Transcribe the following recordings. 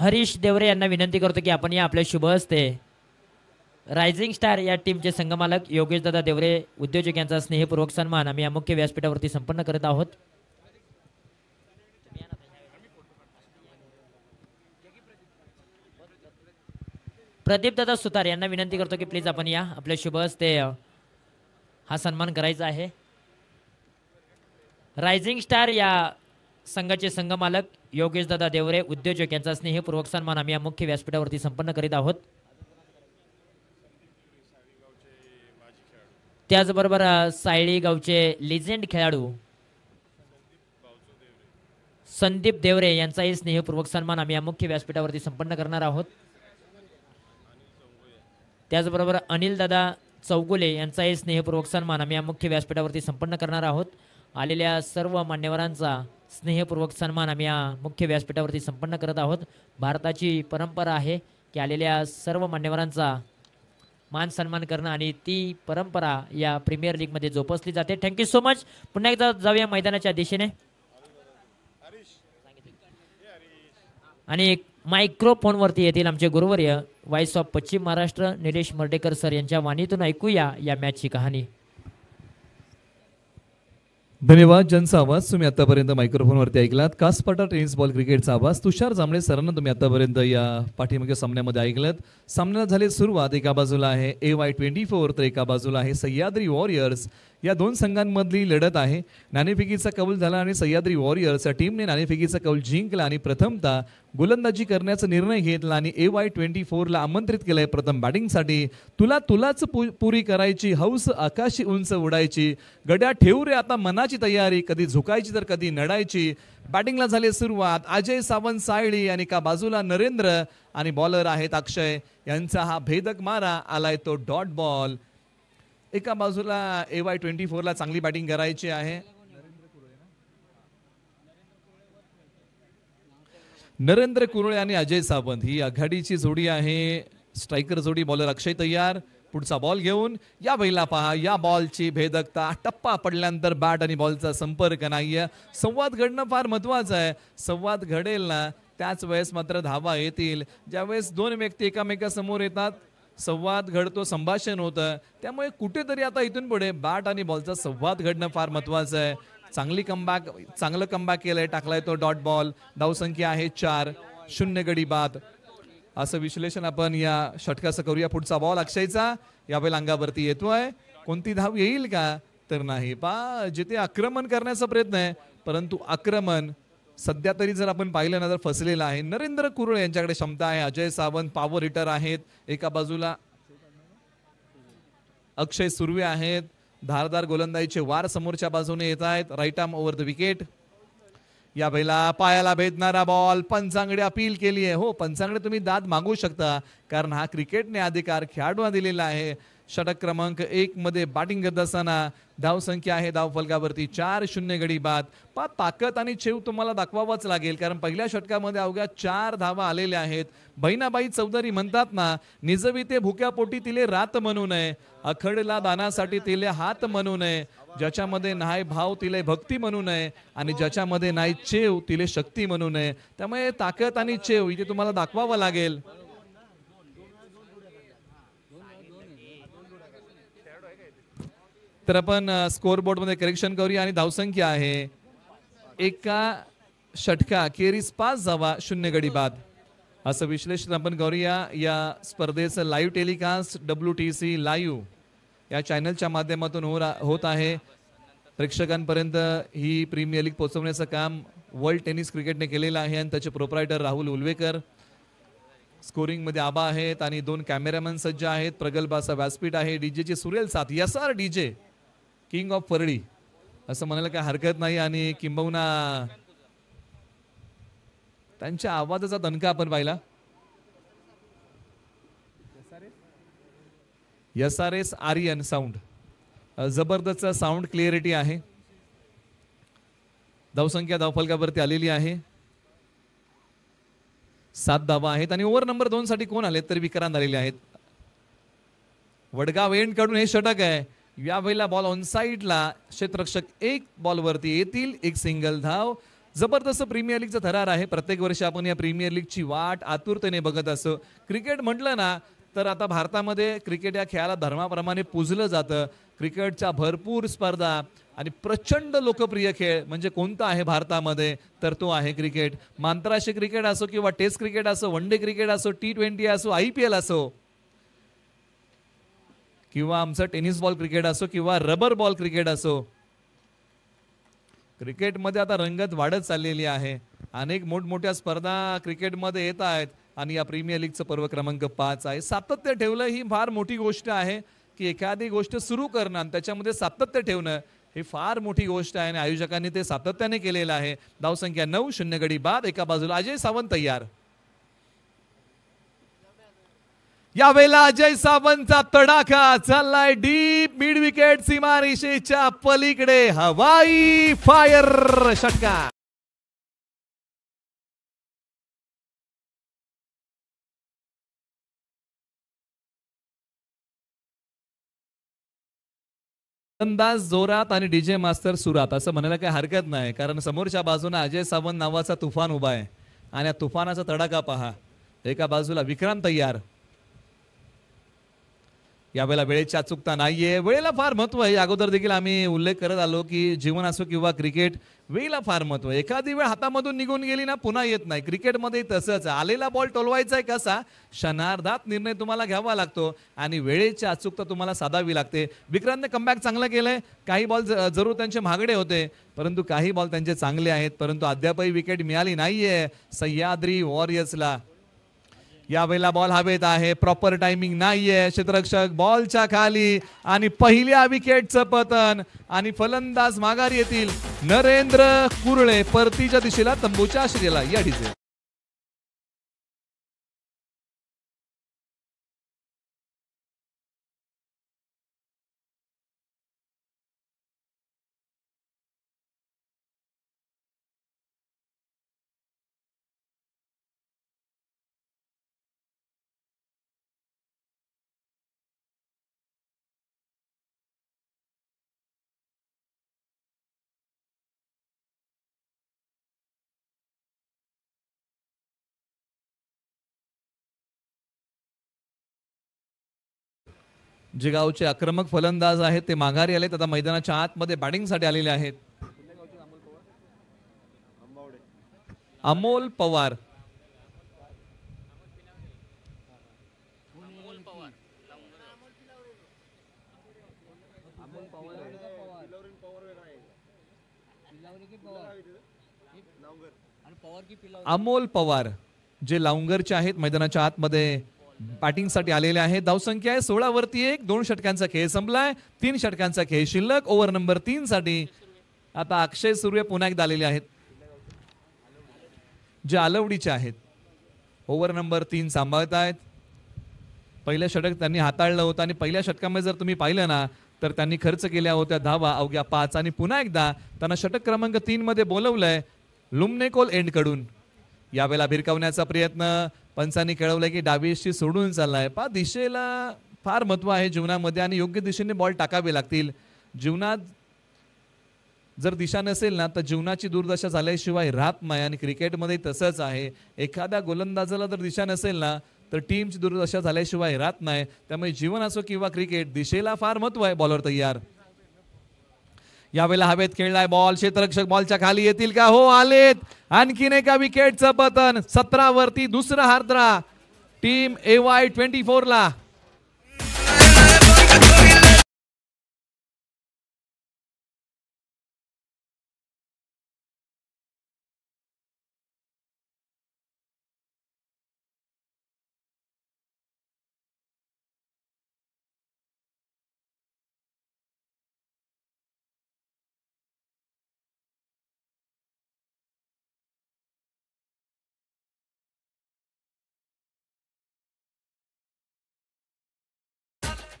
हरीश देवरे यांना विनंती करतो की आपण या आपल्या शुभ हस्ते रायझिंग स्टार या टीमचे संघमालक योगेशदादा देवरे उद्योजक यांचा स्नेहपूर्वक सन्मान आम्ही या मुख्य व्यासपीठावरती संपन्न करत आहोत दादा सुतार यांना विनंती करतो की प्लीज आपण या आपल्या शुभ हस्ते हा सन्मान करायचा आहे रायझिंग स्टार या संघाचे संघमालक योगेश दादा देवरे उद्योजक यांचा स्नेहपूर्वक सन्मान आम्ही या मुख्य व्यासपीठावरती संपन्न करीत आहोत त्याचबरोबर सायळी गावचे लिजेंड खेळाडू संदीप देवरे यांचाही स्नेहपूर्वक सन्मान आम्ही या मुख्य व्यासपीठावरती संपन्न करणार आहोत त्याचबरोबर अनिल दादा चौगुले यांचाही स्नेहपूर्वक सन्मान आम्ही या मुख्य व्यासपीठावरती संपन्न करणार आहोत आलेल्या सर्व मान्यवरांचा स्नेहपूर्वक सन्मान आम्ही या मुख्य व्यासपीठावरती संपन्न करत आहोत भारताची परंपरा आहे की आलेल्या सर्व मान्यवरांचा मान सन्मान करणं आणि ती परंपरा या प्रीमियर लीगमध्ये जोपासली जाते थँक्यू सो मच पुन्हा एकदा जाऊया मैदानाच्या दिशेने आणि मायक्रोफोनवरती येतील आमचे गुरुवर्य वाईस ऑफ पश्चिम महाराष्ट्र निलेश मर्डेकर सर यांच्या वाणीतून ऐकूया या मॅचची कहाणी धन्यवाद ज्यांचा आवाज तुम्ही आतापर्यंत मायक्रोफोनवरती ऐकलात कासपाटा टेनिस बॉल क्रिकेटचा आवाज तुषार जांभळे सरांना तुम्ही आतापर्यंत या पाठीमागे सामन्यामध्ये ऐकलात सामन्याला झाली सुरुवात एका बाजूला आहे ए वाय ट्वेंटी फोर तर एका बाजूला आहे सह्याद्री वॉरियर्स या दोन संघांमधली लढत आहे नाणेफिकीचा कौल झाला आणि सह्याद्री वॉरियर्स या टीमने नाणेफिकीचा कौल जिंकला आणि प्रथमतः गोलंदाजी करण्याचा निर्णय घेतला आणि ए वाय ट्वेंटी फोरला आमंत्रित केलंय प्रथम बॅटिंगसाठी तुला तुलाच पुरी करायची हौस आकाशी उंच उडायची गड्या ठेवू रे आता मनाची तयारी कधी झुकायची तर कधी नडायची बॅटिंगला झाली सुरुवात अजय सावंत सायळी आणि का बाजूला नरेंद्र आणि बॉलर आहेत अक्षय यांचा हा भेदक मारा आलाय तो डॉट बॉल एका बाजूला ए वाय ट्वेंटी फोरला चांगली बॅटिंग करायची आहे नरेंद्र कुरळे आणि अजय सावंत ही आघाडीची जोडी आहे स्ट्रायकर जोडी बॉलर अक्षय तयार पुढचा बॉल घेऊन या बैला पहा या बॉलची भेदकता टप्पा पडल्यानंतर बॅट आणि बॉलचा संपर्क नाही संवाद घडणं फार महत्त्वाचं आहे संवाद घडेल ना त्याच वेळेस मात्र धावा येतील ज्यावेळेस दोन व्यक्ती एकामेकासमोर येतात संवाद घडतो संभाषण होतं त्यामुळे कुठेतरी आता इथून पुढे बॅट आणि बॉलचा संवाद घडणं फार महत्त्वाचं आहे चांगली कमबॅक चांगलं कमबॅक केलंय टाकलाय तो डॉट बॉल धावसंख्या आहे चार शून्य गडी बाद असं विश्लेषण आपण या षटकाचं करूया पुढचा बॉल अक्षयचा यावेळी अंगावरती येतोय कोणती धाव येईल का तर नाही पा जिथे आक्रमण करण्याचा प्रयत्न आहे परंतु आक्रमण सध्या तरी जर आपण पाहिलं ना तर फसलेलं आहे नरेंद्र कुरळे यांच्याकडे क्षमता आहे अजय सावंत पॉवर हिटर आहेत एका बाजूला अक्षय सुर्वे आहेत धारदार गोलंदाजीचे वार समोरच्या बाजूने येत आहेत right arm over the wicket या बैला पायाला भेदणारा बॉल पंचांगडे अपील केली आहे हो पंचांगडे तुम्ही दाद मागू शकता कारण हा क्रिकेटने अधिकार खेळाडूला दिलेला आहे षटक क्रमांक एक मध्ये बॅटिंग करत असताना संख्या आहे धाव फलकावरती चार शून्य गडी बाद पा ताकद आणि चेव तुम्हाला दाखवावाच लागेल कारण पहिल्या षटकामध्ये अवघ्या चार धावा आलेल्या आहेत बहिणाबाई चौधरी म्हणतात ना निजवी ते भुक्या पोटी तिले रात म्हणू नये अखडला दानासाठी तिले हात म्हणू नये ज्याच्यामध्ये नाही भाव तिले भक्ती म्हणू नये आणि ज्याच्यामध्ये नाही चेव तिले शक्ती म्हणू नये त्यामुळे ताकद आणि चेव इथे तुम्हाला दाखवावं लागेल तर आपण स्कोअर मध्ये करेक्शन करूया आणि धावसंख्या आहे एका षटका केरीस पाच जावा शून्य गडी बाद असं विश्लेषण आपण करूया या स्पर्धेचं live telecast W T C live या चॅनलच्या माध्यमातून हो होत आहे प्रेक्षकांपर्यंत ही प्रीमियर लीग पोहोचवण्याचं काम वर्ल्ड टेनिस क्रिकेटने केलेलं आहे आणि त्याचे प्रोपरायटर राहुल उल्वेकर स्कोरिंगमध्ये आबा आहेत आणि दोन कॅमेरामॅन सज्ज आहेत प्रगल्भाचा व्यासपीठ आहे डीजेचे सुरेल साथ यासार R DJ king of Parli असं म्हणायला काय हरकत नाही आणि किंबहुना त्यांच्या आवाजाचा दणका आपण पाहिला S R S Aryan sound जबरदस्त साऊंड क्लिअरिटी आहे धावसंख्या धावफलकावरती आलेली आहे सात धावा आहेत आणि ओव्हर नंबर दोन साठी कोण आले तर विक्रांत आलेले आहेत वडगाव एंड कडून हे षटक आहे या वेळेला बॉल ऑन साईडला क्षेत्ररक्षक एक बॉलवरती येतील एक सिंगल धाव जबरदस्त प्रीमियर लीगचा थरार आहे प्रत्येक वर्षी आपण या प्रीमियर लीगची वाट आतुरतेने बघत असो क्रिकेट म्हटलं ना तर आता भारतामध्ये क्रिकेट या खेळाला धर्माप्रमाणे पुजलं जातं क्रिकेटच्या भरपूर स्पर्धा आणि प्रचंड लोकप्रिय खेळ म्हणजे कोणता आहे भारतामध्ये तर तो आहे क्रिकेट मांत्राशी क्रिकेट असो किंवा टेस्ट क्रिकेट असो वन डे क्रिकेट असो टी ट्वेंटी असो आय पी एल असो किंवा आमचं टेनिस बॉल क्रिकेट असो किंवा रबर बॉल क्रिकेट असो क्रिकेटमध्ये आता रंगत वाढत चाललेली आहे अनेक मोठमोठ्या स्पर्धा क्रिकेटमध्ये येत आहेत आणि या प्रीमियर लीगचं पर्व क्रमांक पाच आहे सातत्य ठेवलं ही फार मोठी गोष्ट आहे की एखादी गोष्ट सुरू करणं आणि त्याच्यामध्ये सातत्य ठेवणं हे फार मोठी गोष्ट आहे आणि आयोजकांनी ते सातत्याने केलेलं आहे धावसंख्या नऊ शून्य गडी बाद एका बाजूला अजय सावंत तयार यावेळेला अजय सावंतचा तडाखा चाललाय डीप मिड विकेट सीमारेषेच्या पलीकडे हवाई फायर षटका अंदाज जोरात आणि डीजे मास्तर सुरात असं म्हणायला काही हरकत नाही कारण समोरच्या बाजूने अजय सावंत नावाचा तुफान उभा आहे आणि या तुफानाचा तडाखा पहा एका बाजूला विक्रांत तयार या वेळेला वेळेची अचूकता नाहीये वेळेला फार महत्व आहे अगोदर देखील आम्ही उल्लेख करत आलो की जीवन असो किंवा क्रिकेट वेळेला फार महत्व आहे एखादी वेळ हातामधून निघून गेली ना पुन्हा येत नाही क्रिकेटमध्ये तसंच आलेला बॉल टोलवायचा आहे कसा क्षणार्धात निर्णय तुम्हाला घ्यावा लागतो आणि वेळेची अचूकता तुम्हाला साधावी लागते विक्रांतने कमबॅक चांगलं केलंय काही बॉल जरूर त्यांचे महागडे होते परंतु काही बॉल त्यांचे चांगले आहेत परंतु अद्यापही विकेट मिळाली नाहीये सह्याद्री वॉरियर्सला यावेळेला बॉल हवेत आहे प्रॉपर टायमिंग नाहीये क्षेत्ररक्षक बॉलच्या खाली आणि पहिल्या विकेटचं पतन आणि फलंदाज माघार येतील नरेंद्र कुरळे परतीच्या दिशेला तंबूच्या आश्रेला या ठिकाणी जे गावचे आक्रमक फलंदाज आहेत ते माघारी आले आता मैदानाच्या आतमध्ये बॅटिंगसाठी आलेले आहेत अमोल पवार अमोल पवार जे लावंगरचे आहेत मैदानाच्या आतमध्ये बॅटिंगसाठी आलेले आहे धावसंख्या आहे सोळावरती एक दोन षटकांचा खेळ संपलाय तीन षटकांचा खेळ शिल्लक ओव्हर नंबर तीन साठी आता अक्षय सूर्य पुन्हा एकदा आलेले आहेत जे आलवडीचे आहेत ओव्हर नंबर तीन सांभाळत आहेत पहिलं षटक त्यांनी हाताळलं होतं आणि पहिल्या षटकामध्ये जर तुम्ही पाहिलं ना तर त्यांनी खर्च केल्या होत्या धावा अवघ्या पाच आणि पुन्हा एकदा त्यांना षटक क्रमांक तीनमध्ये बोलवलंय लुमनेकोल कडून यावेळेला भिरकावण्याचा प्रयत्न पंचांनी कळवलं की डावीशी सोडून चाललाय पा दिशेला फार महत्त्व आहे जीवनामध्ये आणि योग्य दिशेने बॉल टाकावे लागतील जीवनात जर दिशा नसेल ना तर जीवनाची दुर्दशा झाल्याशिवाय राहत नाही आणि क्रिकेटमध्ये तसंच आहे एखाद्या गोलंदाजाला जर दिशा नसेल ना तर टीमची दुर्दशा झाल्याशिवाय राहत नाही त्यामुळे जीवन असो किंवा क्रिकेट दिशेला फार महत्त्व आहे बॉलर तयार यावेळेला हवेत खेळलाय बॉल क्षेत्ररक्षक बॉलच्या खाली येतील का हो आलेत आणखीन एका विकेटचं पतन सतरा वरती दुसरा हार्द्रा टीम ए वाय ट्वेंटी फोरला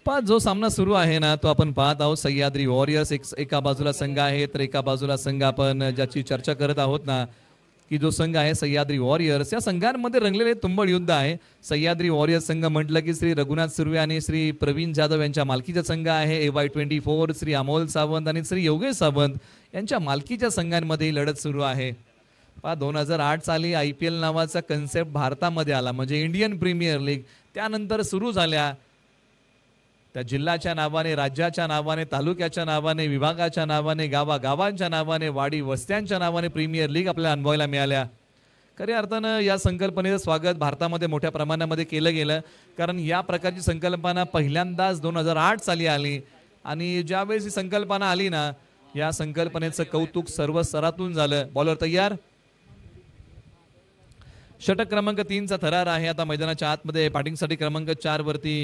पण जो सामना सुरू आहे ना तो आपण पाहत आहोत सह्याद्री वॉरियर्स एक एका बाजूला संघ आहे तर एका बाजूला संघ आपण ज्याची चर्चा करत आहोत ना की जो संघ आहे सह्याद्री वॉरियर्स या संघांमध्ये रंगलेले तुंबळ युद्ध आहे सह्याद्री वॉरियर्स संघ म्हटलं की श्री रघुनाथ सुर्वे आणि श्री प्रवीण जाधव यांच्या मालकीचा संघ आहे A Y twenty four Shri Amol Sawant आणि श्री योगेश सावंत यांच्या मालकीच्या संघांमध्ये लढत सुरू आहे पहा दोन हजार आठ साली आय पी एल नावाचा कन्सेप्ट भारतामध्ये आला म्हणजे इंडियन प्रीमियर लीग त्यानंतर सुरू झाल्या त्या जिल्ह्याच्या नावाने राज्याच्या नावाने तालुक्याच्या नावाने विभागाच्या नावाने गावा गावांच्या नावाने वाडी वस्त्यांच्या नावाने प्रीमियर लीग आपल्याला अनुभवायला मिळाल्या खऱ्या अर्थानं या संकल्पनेचं स्वागत भारतामध्ये मोठ्या प्रमाणामध्ये केलं गेलं कारण या प्रकारची संकल्पना पहिल्यांदाच दोन हजार आठ साली आली आणि ज्यावेळेस ही संकल्पना आली ना या संकल्पनेचं कौतुक सर्व स्तरातून झालं बॉलर तयार षटक क्रमांक तीनचा थरार आहे आता मैदानाच्या आतमध्ये बॅटिंगसाठी क्रमांक चारवरती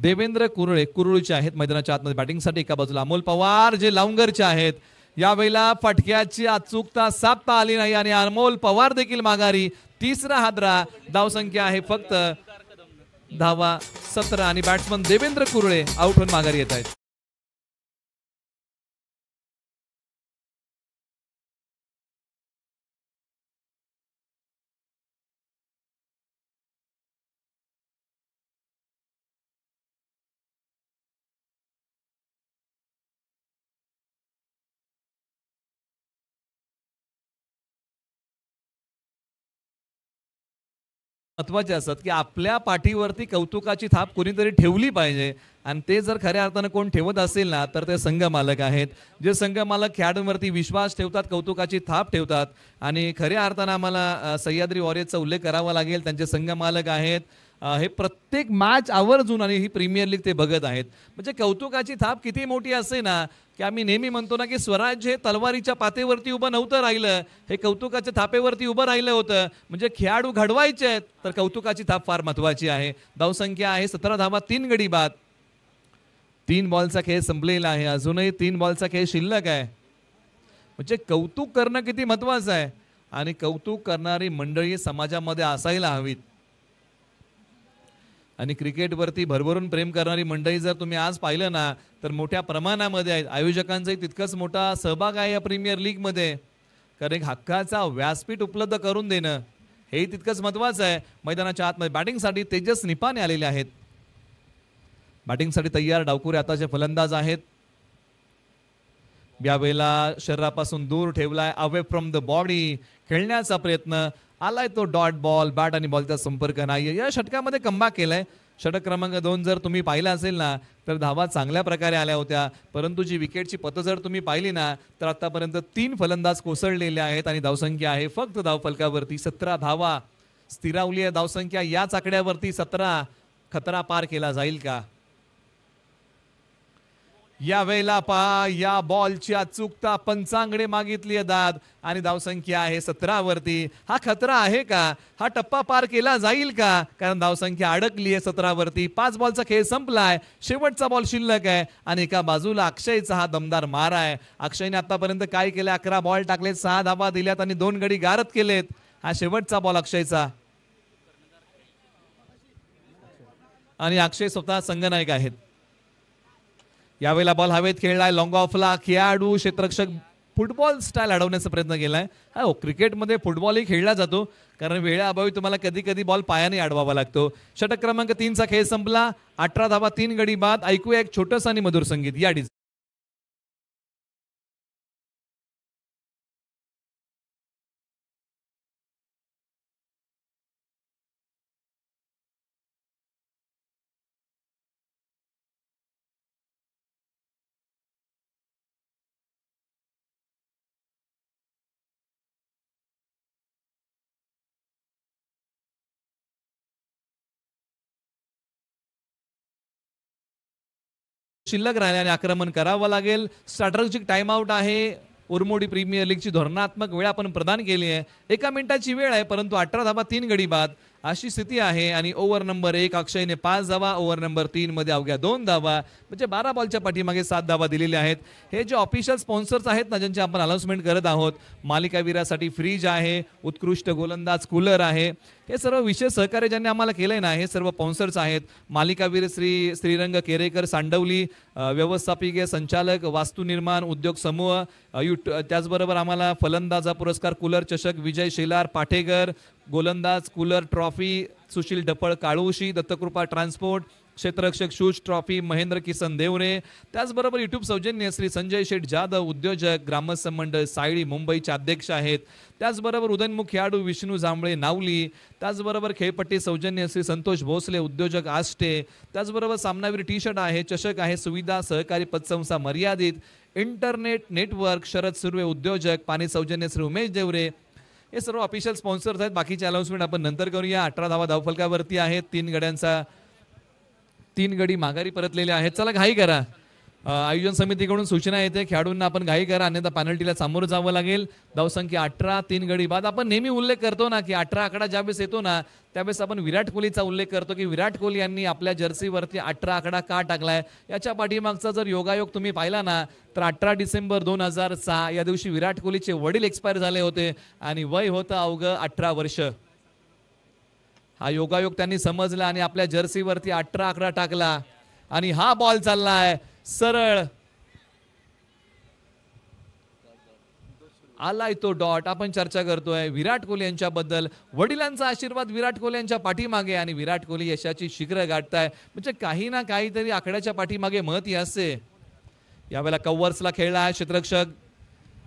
देवेंद्र कुरळे कुरुळचे आहेत मैदानाच्या आतमध्ये बॅटिंगसाठी एका बाजूला अमोल पवार जे लावंगरचे आहेत यावेळेला फटक्याची अचूकता साधता आली नाही आणि अमोल पवार देखील माघारी तिसरा हादरा धावसंख्या आहे फक्त धावा सतरा आणि बॅट्समन देवेंद्र कुरळे आउट होऊन माघारी येत आहेत महत्वाचे असतात की आपल्या पाठीवरती कौतुकाची थाप कोणीतरी ठेवली पाहिजे आणि ते जर खऱ्या अर्थानं कोण ठेवत असेल ना तर ते संघ मालक आहेत जे संघ मालक खेळाडूंवरती विश्वास ठेवतात कौतुकाची थाप ठेवतात आणि खऱ्या अर्थानं आम्हाला सह्याद्री वॉरियरचा उल्लेख करावा लागेल त्यांचे संघमालक आहेत हे प्रत्येक मॅच आवर्जून आणि ही प्रीमियर लीग ते बघत आहेत म्हणजे कौतुकाची थाप किती मोठी असे ना की आम्ही नेहमी म्हणतो ना की स्वराज्य हे तलवारीच्या पातेवरती उभं नव्हतं राहिलं हे कौतुकाच्या थापेवरती उभं राहिलं होतं म्हणजे खेळाडू घडवायचे आहेत तर कौतुकाची थाप फार महत्वाची आहे धावसंख्या आहे सतरा धावा तीन गडी बाद तीन बॉलचा खेळ संपलेला आहे अजूनही तीन बॉलचा खेळ शिल्लक आहे म्हणजे कौतुक करणं किती महत्वाचं आहे आणि कौतुक करणारी मंडळी समाजामध्ये असायला हवीत आणि क्रिकेटवरती भरभरून प्रेम करणारी मंडळी जर तुम्ही आज पाहिलं ना तर मोठ्या प्रमाणामध्ये आहेत आयोजकांचाही तितकंच मोठा सहभाग आहे या प्रीमियर लीगमध्ये कारण एक हक्काचा व्यासपीठ उपलब्ध करून देणं हे तितकंच महत्त्वाचं आहे मैदानाच्या आतमध्ये बॅटिंगसाठी तेजस निपाने आलेले आहेत बॅटिंगसाठी तयार डावकुरे आताचे फलंदाज आहेत यावेळेला शरीरापासून दूर ठेवलाय अवे फ्रॉम द बॉडी खेळण्याचा प्रयत्न आलाय तो डॉट बॉल बॅट आणि बॉलचा संपर्क नाही या षटकामध्ये कमबॅक केलाय षटक क्रमांक दोन जर तुम्ही पाहिला असेल ना तर धावा चांगल्या प्रकारे आल्या होत्या परंतु जी विकेटची पतं जर तुम्ही पाहिली ना तर आतापर्यंत तीन फलंदाज कोसळलेले आहेत आणि धावसंख्या आहे फक्त धावफलकावरती सतरा धावा स्थिरावली आहे धावसंख्या याच आकड्यावरती सतरा खतरा पार केला जाईल का या वेळेला पहा या बॉलची अचूकता पंचांगडे मागितली दाद आणि धावसंख्या आहे सतरावरती हा खतरा आहे का हा टप्पा पार केला जाईल का कारण धावसंख्या अडकली आहे वरती पाच बॉलचा खेळ संपलाय शेवटचा बॉल शिल्लक आहे आणि एका बाजूला अक्षयचा हा दमदार मार आहे अक्षयने आतापर्यंत काय केलं अकरा बॉल टाकलेत सहा धाबा दिल्यात आणि दोन गडी गारत केलेत हा शेवटचा बॉल अक्षयचा आणि अक्षय स्वतः संगनायक आहेत यावेळेला बॉल हवेत खेळलाय लॉंग ऑफला खेळाडू क्षेत्रक्षक फुटबॉल स्टाईल अडवण्याचा प्रयत्न केलाय आहे हो क्रिकेटमध्ये फुटबॉलही खेळला जातो कारण वेळेअभावी तुम्हाला कधी कधी बॉल पायाने अडवावा लागतो षटक क्रमांक तीनचा खेळ संपला अठरा धावा तीन गडी बाद ऐकूया एक छोटंसं आणि मधुर संगीत या डिझाईन शिल्लक राहिल्याने आक्रमण करावं लागेल स्ट्रॅटर्जिक टाइमआउट आहे उरमोडी प्रीमियर लीगची धोरणात्मक वेळ आपण प्रदान केली आहे एका मिनिटाची वेळ आहे परंतु अठरा धाबा तीन गडी बाद अशी स्थिती आहे आणि ओव्हर नंबर एक अक्षयने पाच धावा ओव्हर नंबर तीनमध्ये अवघ्या दोन धावा म्हणजे बारा बॉलच्या पाठीमागे सात धावा दिलेल्या आहेत हे जे ऑफिशियल स्पॉन्सर्स आहेत ना ज्यांचे आपण अनाऊन्समेंट करत आहोत मालिकावीरासाठी फ्रीज आहे उत्कृष्ट गोलंदाज कूलर आहे हे सर्व विशेष सहकार्य ज्यांनी आम्हाला केलंय ना हे सर्व स्पॉन्सर्स आहेत मालिकावीर श्री श्रीरंग केरेकर सांडवली व्यवस्थापकीय संचालक वास्तुनिर्माण उद्योग समूह युट त्याचबरोबर आम्हाला फलंदाजा पुरस्कार कुलर चषक विजय शेलार पाठेकर गोलंदाज कूलर ट्रॉफी सुशील ढपळ काळूशी दत्तकृपा ट्रान्सपोर्ट क्षेत्ररक्षक शूज ट्रॉफी महेंद्र किसन देवरे त्याचबरोबर यूट्यूब सौजन्य श्री संजय शेठ जाधव उद्योजक ग्रामस्थ मंडळ सायळी मुंबईचे अध्यक्ष आहेत त्याचबरोबर उदयनमुख खेळाडू विष्णू जांभळे नावली त्याचबरोबर खेळपट्टी सौजन्य श्री संतोष भोसले उद्योजक आष्टे त्याचबरोबर सामनावीर टी शर्ट आहे चषक आहे सुविधा सहकारी पतसंस्था मर्यादित इंटरनेट नेटवर्क शरद सुर्वे उद्योजक पाणी सौजन्य श्री उमेश देवरे हे सर्व ऑफिशियल स्पॉन्सर्स आहेत बाकीचे अनाऊन्समेंट आपण नंतर करूया अठरा धावा धावफलकावरती आहेत तीन गड्यांचा तीन गडी माघारी परतलेल्या आहेत चला घाई करा आयोजन समितीकडून सूचना येते खेळाडूंना आपण घाई करा अन्यथा पॅनल्टीला सामोरं जावं लागेल धावसंख्या अठरा तीन गडी बाद आपण नेहमी उल्लेख करतो ना की अठरा आकडा ज्यावेळेस येतो ना त्यावेळेस आपण विराट कोहलीचा उल्लेख करतो की विराट कोहली यांनी आपल्या जर्सीवरती अठरा आकडा का टाकलाय याच्या पाठीमागचा जर योगायोग तुम्ही पाहिला ना तर अठरा डिसेंबर दोन हजार सहा या दिवशी विराट कोहलीचे वडील एक्सपायर झाले होते आणि वय होतं अवघं अठरा वर्ष हा योगायोग त्यांनी समजला आणि आपल्या जर्सीवरती अठरा आकडा टाकला आणि हा बॉल चालला आहे सरळ आलाय तो डॉट आपण चर्चा करतोय विराट कोहली यांच्याबद्दल वडिलांचा आशीर्वाद विराट कोहली यांच्या पाठीमागे आणि विराट कोहली यशाची शिखर गाठताय म्हणजे काही ना काहीतरी आकड्याच्या पाठीमागे ही असते यावेळेला कव्हर्सला खेळला आहे क्षेत्रक्षक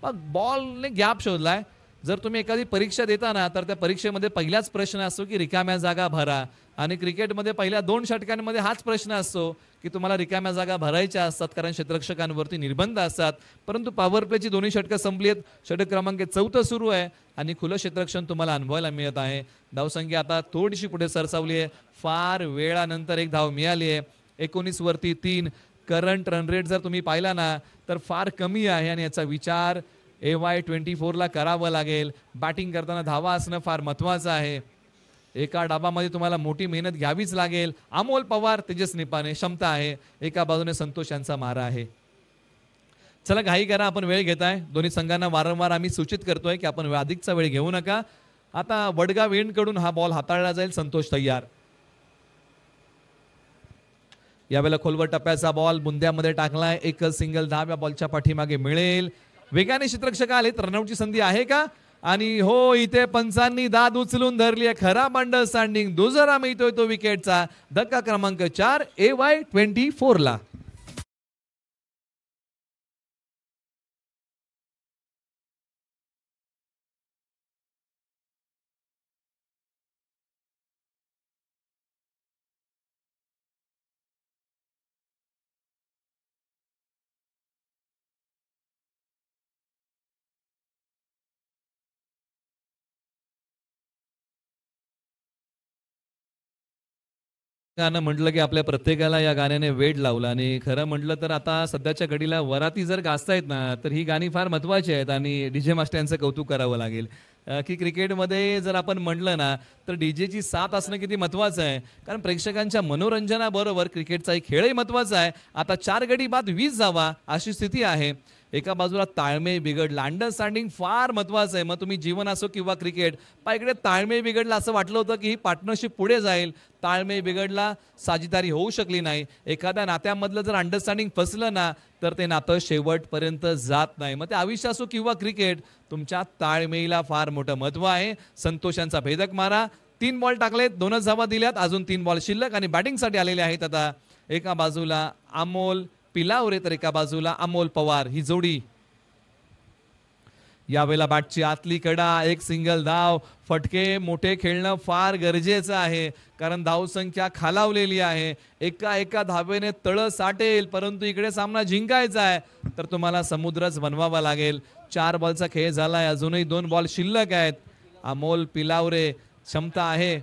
मग बॉलने गॅप शोधलाय जर तुम्ही एखादी परीक्षा देताना तर त्या परीक्षेमध्ये पहिलाच प्रश्न असतो की रिकाम्या जागा भरा आणि क्रिकेटमध्ये पहिल्या दोन षटकांमध्ये हाच प्रश्न असतो की तुम्हाला रिकाम्या जागा भरायच्या असतात कारण क्षेत्ररक्षकांवरती निर्बंध असतात परंतु पॉवर प्लेची दोन्ही षटकं संपली आहेत षटक क्रमांक चौथं सुरू आहे आणि खुलं क्षेत्ररक्षण तुम्हाला अनुभवायला मिळत आहे धावसंख्या आता थोडीशी पुढे सरसावली आहे फार वेळानंतर एक धाव मिळाली आहे एकोणीसवरती तीन करंट रन रेट जर तुम्ही पाहिला ना तर फार कमी आहे आणि याचा विचार ए वाय ट्वेंटी फोरला करावं लागेल बॅटिंग करताना धावा असणं फार महत्त्वाचं आहे एका डाबामध्ये तुम्हाला मोठी मेहनत घ्यावीच लागेल अमोल पवार तेजस निपाने क्षमता आहे एका बाजूने संतोष यांचा मारा आहे चला घाई करा आपण वेळ घेत आहे दोन्ही संघांना वारंवार आम्ही सूचित करतोय की आपण अधिकचा वेळ घेऊ नका आता वडगाव कडून हा बॉल हाताळला जाईल संतोष तयार यावेळेला खोलवर टप्प्याचा बॉल बुंद्यामध्ये टाकलाय एकच सिंगल दहाव्या बॉलच्या पाठीमागे मिळेल वेगाने क्षेत्रक्षक आलेत रनआउटची संधी आहे का आणि हो इथे पंचांनी दाद उचलून धरली आहे खरा मांडल स्टँडिंग दुजरा मिळतोय तो विकेटचा धक्का क्रमांक चार ए वाय ट्वेंटी फोरला गाणं म्हटलं की आपल्या प्रत्येकाला या गाण्याने वेड लावला आणि खरं म्हटलं तर आता सध्याच्या घडीला वराती जर गाजतायत ना तर ही गाणी फार महत्वाची आहेत आणि डीजे मास्टरांचं कौतुक करावं लागेल की क्रिकेटमध्ये जर आपण म्हटलं ना तर डीजेची साथ असणं किती महत्वाचं आहे कारण प्रेक्षकांच्या मनोरंजनाबरोबर क्रिकेटचाही खेळही महत्वाचा आहे आता चार गडी बाद वीस जावा अशी स्थिती आहे एका बाजूला ताळमेळ बिघडला अंडरस्टँडिंग फार महत्त्वाचं आहे मग तुम्ही जीवन असो किंवा क्रिकेट पण इकडे ताळमेळ बिघडला असं वाटलं होतं की ही पार्टनरशिप पुढे जाईल ताळमेळ बिघडला साजीदारी होऊ शकली नाही एखाद्या नात्यामधलं जर अंडरस्टँडिंग फसलं ना तर ते नातं शेवटपर्यंत जात नाही मग ते आयुष्य असो किंवा क्रिकेट तुमच्या ताळमेळीला फार मोठं महत्त्व आहे संतोषांचा भेदक मारा तीन बॉल टाकलेत दोनच धावा दिल्यात अजून तीन बॉल शिल्लक आणि बॅटिंगसाठी आलेले आहेत आता एका बाजूला अमोल पिलावरे तर एका बाजूला अमोल पवार ही जोडी यावेळेला बॅटची आतली कडा एक सिंगल धाव फटके मोठे खेळणं फार गरजेचं आहे कारण धावसंख्या खालावलेली आहे एका एका धावेने तळ साटेल परंतु इकडे सामना जिंकायचा आहे तर तुम्हाला समुद्रच बनवावा लागेल चार बॉलचा खेळ झालाय अजूनही दोन बॉल शिल्लक आहेत अमोल पिलावरे क्षमता आहे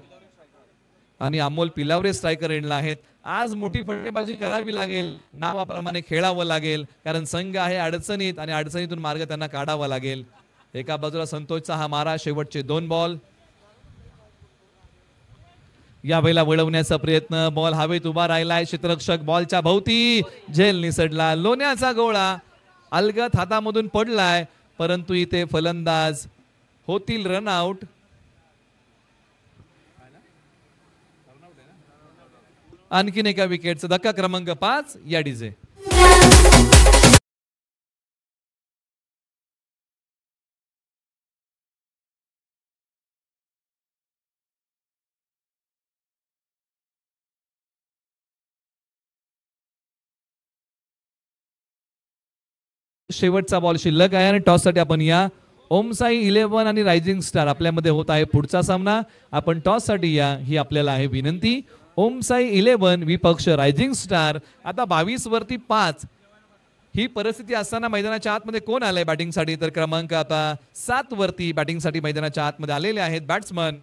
आणि अमोल पिलावरे स्ट्रायकर एंडला आहेत आज मोठी फटकेबाजी करावी लागेल नावाप्रमाणे खेळावं लागेल कारण संघ आहे अडचणीत आणि अडचणीतून मार्ग त्यांना काढावा लागेल एका बाजूला संतोषचा हा मारा शेवटचे दोन बॉल या वेळेला वळवण्याचा प्रयत्न बॉल हवेत उभा राहिलाय क्षेत्ररक्षक बॉलच्या भोवती झेल निसडला लोण्याचा गोळा अलगत हातामधून पडलाय परंतु इथे फलंदाज होतील रन आउट आणखीन एका विकेटचा धक्का क्रमांक पाच या डीजे शेवटचा बॉल शिल्लक आहे आणि टॉससाठी आपण या ओमसाई इलेव्हन आणि रायझिंग स्टार आपल्यामध्ये होत आहे पुढचा सामना आपण टॉससाठी या ही आपल्याला आहे विनंती साई इलेव्हन विपक्ष रायझिंग स्टार आता बावीस वरती पाच ही परिस्थिती असताना मैदानाच्या आतमध्ये कोण आलंय बॅटिंगसाठी तर क्रमांक आता सात वरती बॅटिंगसाठी मैदानाच्या आतमध्ये आलेले आहेत बॅट्समन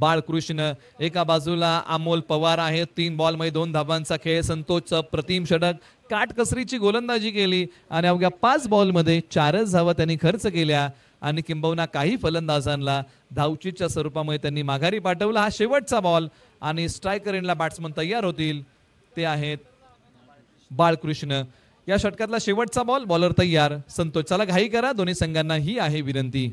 बाळकृष्ण एका बाजूला अमोल पवार आहेत तीन बॉलमध्ये दोन धावांचा खेळ संतोष प्रतिम षटक काटकसरीची गोलंदाजी केली आणि अवघ्या पाच बॉलमध्ये चारच धावा त्यांनी खर्च केल्या आणि किंबहुना काही फलंदाजांना धावचीच्या स्वरूपामध्ये त्यांनी माघारी पाठवला हा शेवटचा बॉल आणि स्ट्रायकर इनला बॅट्समन तयार होतील ते आहेत बाळकृष्ण या षटकातला शेवटचा बॉल बॉलर तयार संतोष चला घाई करा दोन्ही संघांना ही आहे विनंती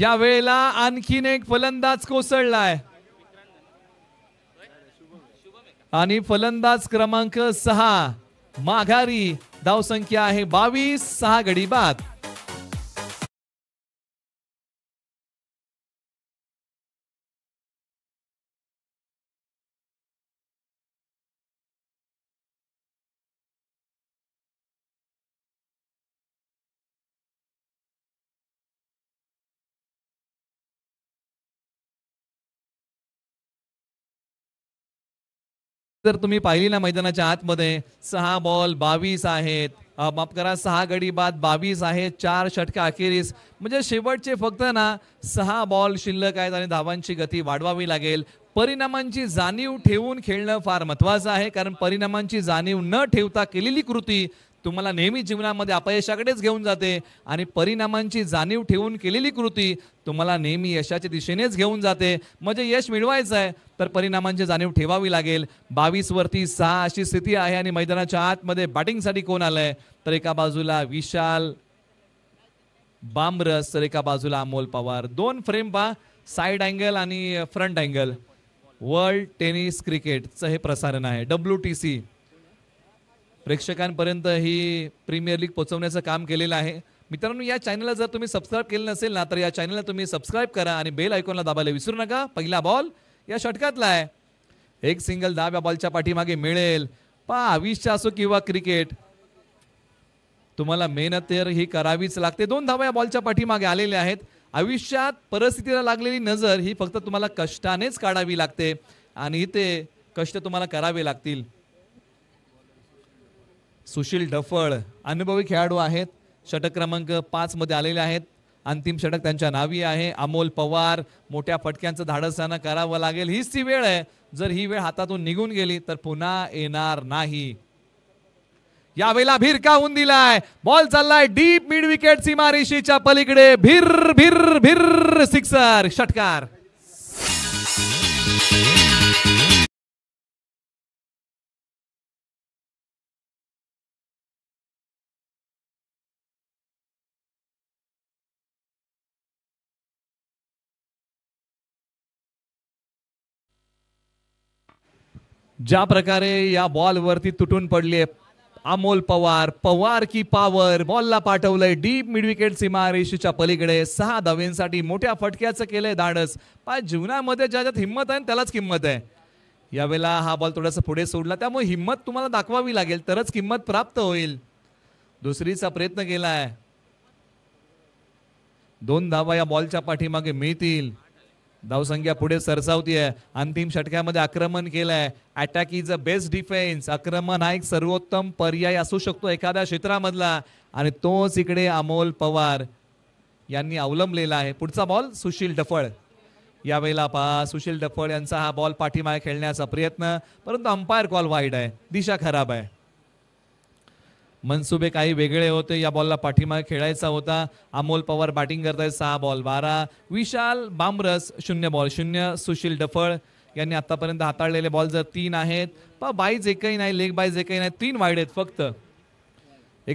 या वेळेला आणखीन एक फलंदाज कोसळलाय आणि फलंदाज क्रमांक सहा माघारी संख्या आहे बावीस सहा गडी बाद जर तुम्ही पाहिली ना मैदानाच्या आतमध्ये सहा बॉल बावीस आहेत माफ करा सहा गडी बाद बावीस आहेत चार षटका अखेरीस म्हणजे शेवटचे फक्त ना सहा बॉल शिल्लक आहेत आणि धावांची गती वाढवावी लागेल परिणामांची जाणीव ठेवून खेळणं फार महत्त्वाचं आहे कारण परिणामांची जाणीव न ठेवता केलेली कृती तुम्हाला नेहमी जीवनामध्ये अपयशाकडेच घेऊन जाते आणि परिणामांची जाणीव ठेवून केलेली कृती तुम्हाला नेहमी यशाच्या दिशेनेच घेऊन जाते म्हणजे यश मिळवायचं आहे तर परिणामांची जाणीव ठेवावी लागेल वरती सहा अशी स्थिती आहे आणि मैदानाच्या आतमध्ये बॅटिंगसाठी कोण आलंय तर एका बाजूला विशाल बामरस तर एका बाजूला अमोल पवार दोन फ्रेम पा साईड अँगल आणि फ्रंट अँगल वर्ल्ड टेनिस क्रिकेटचं हे प्रसारण आहे डब्ल्यू टी सी प्रेक्षकांपर्यंत ही प्रीमियर लीग पोहोचवण्याचं काम केलेलं आहे मित्रांनो या चॅनलला जर तुम्ही सबस्क्राईब केलं नसेल ना तर या चॅनलला तुम्ही सबस्क्राईब करा आणि बेल आयकॉनला दाबायला विसरू नका पहिला बॉल या षटकातला आहे एक सिंगल दहाव्या बॉलच्या पाठीमागे मिळेल पहा आयुष्य असो किंवा क्रिकेट तुम्हाला मेहनत तर ही करावीच लागते दोन धावा या बॉलच्या पाठीमागे आलेले आहेत आयुष्यात परिस्थितीला लागलेली नजर ही फक्त तुम्हाला कष्टानेच काढावी लागते आणि ते कष्ट तुम्हाला करावे लागतील सुशील डफळ अनुभवी खेळाडू आहेत षटक क्रमांक पाचमध्ये आलेले आहेत अंतिम षटक त्यांच्या नावी आहे अमोल पवार मोठ्या फटक्यांचं धाडसानं करावं लागेल हीच ती वेळ आहे जर ही वेळ हातातून निघून गेली तर पुन्हा येणार नाही यावेळेला भिर होऊन दिलाय बॉल चाललाय डीप मिड विकेट सीमारिशीच्या पलीकडे भिर भिर भिर सिक्सर षटकार ज्या प्रकारे या बॉलवरती तुटून पडली अमोल पवार पवार की पावर बॉलला पाठवलंय डीप मिडविकेट सीमारेषीच्या पलीकडे सहा धावेंसाठी मोठ्या फटक्याचं केलंय धाडस पाय जीवनामध्ये ज्या ज्यात हिंमत आहे त्यालाच किंमत आहे यावेळेला हा बॉल थोडासा पुढे सोडला त्यामुळे हिंमत तुम्हाला दाखवावी लागेल तरच किंमत प्राप्त होईल दुसरीचा प्रयत्न केलाय दोन धावा या बॉलच्या पाठीमागे मिळतील धावसंख्या पुढे सरसावतीय अंतिम षटक्यामध्ये आक्रमण केलंय attack is a best defence आक्रमण हा एक सर्वोत्तम पर्याय असू शकतो एखाद्या क्षेत्रामधला आणि तोच इकडे अमोल पवार यांनी अवलंबलेला आहे पुढचा बॉल सुशील डफळ यावेळेला पहा सुशील डफळ यांचा हा बॉल पाठीमागे खेळण्याचा प्रयत्न परंतु अंपायर कॉल वाईट आहे दिशा खराब आहे मनसुबे काही वेगळे होते या बॉलला पाठीमागे खेळायचा होता अमोल पवार बॅटिंग करतायत सहा बॉल बारा विशाल बांबरस शून्य बॉल शून्य सुशील डफळ यांनी आतापर्यंत हाताळलेले बॉल जर तीन आहेत पा बाय जे काही नाही लेग बाय जे काही नाही तीन वाईड आहेत फक्त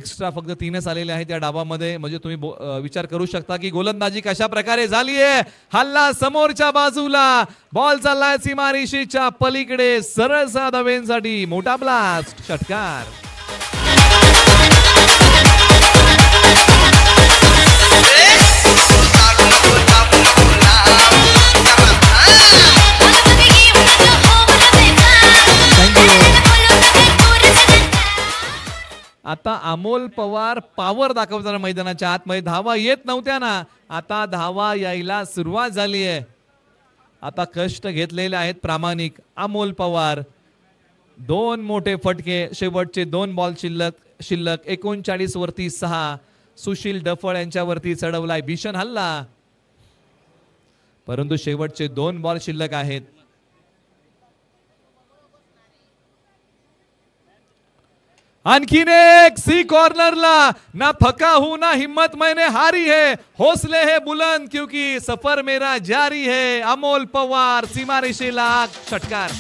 एक्स्ट्रा फक्त तीनच आलेले आहेत या डाबामध्ये म्हणजे तुम्ही विचार करू शकता की गोलंदाजी कशा प्रकारे झाली आहे हल्ला समोरच्या बाजूला बॉल चाललाय सीमारिशीच्या पलीकडे सरळ साधवेंसाठी मोठा ब्लास्ट षटकार आता अमोल पवार पावर दाखवताना मैदानाच्या आतमध्ये धावा येत नव्हत्या ना आता धावा यायला सुरुवात झाली आहे आता कष्ट घेतलेले आहेत प्रामाणिक अमोल पवार दोन मोठे फटके शेवटचे दोन बॉल शिल्लक शिल्लक एकोणचाळीस वरती सहा सुशील डफळ यांच्यावरती चढवलाय भीषण हल्ला परंतु शेवटचे दोन बॉल शिल्लक आहेत आणखीन एक सी कॉर्नरला ना फका हूं ना हिम्मत मैने हारी है होसले है बुलंद क्योंकि सफर मेरा जारी है अमोल पवार सीमा षटकार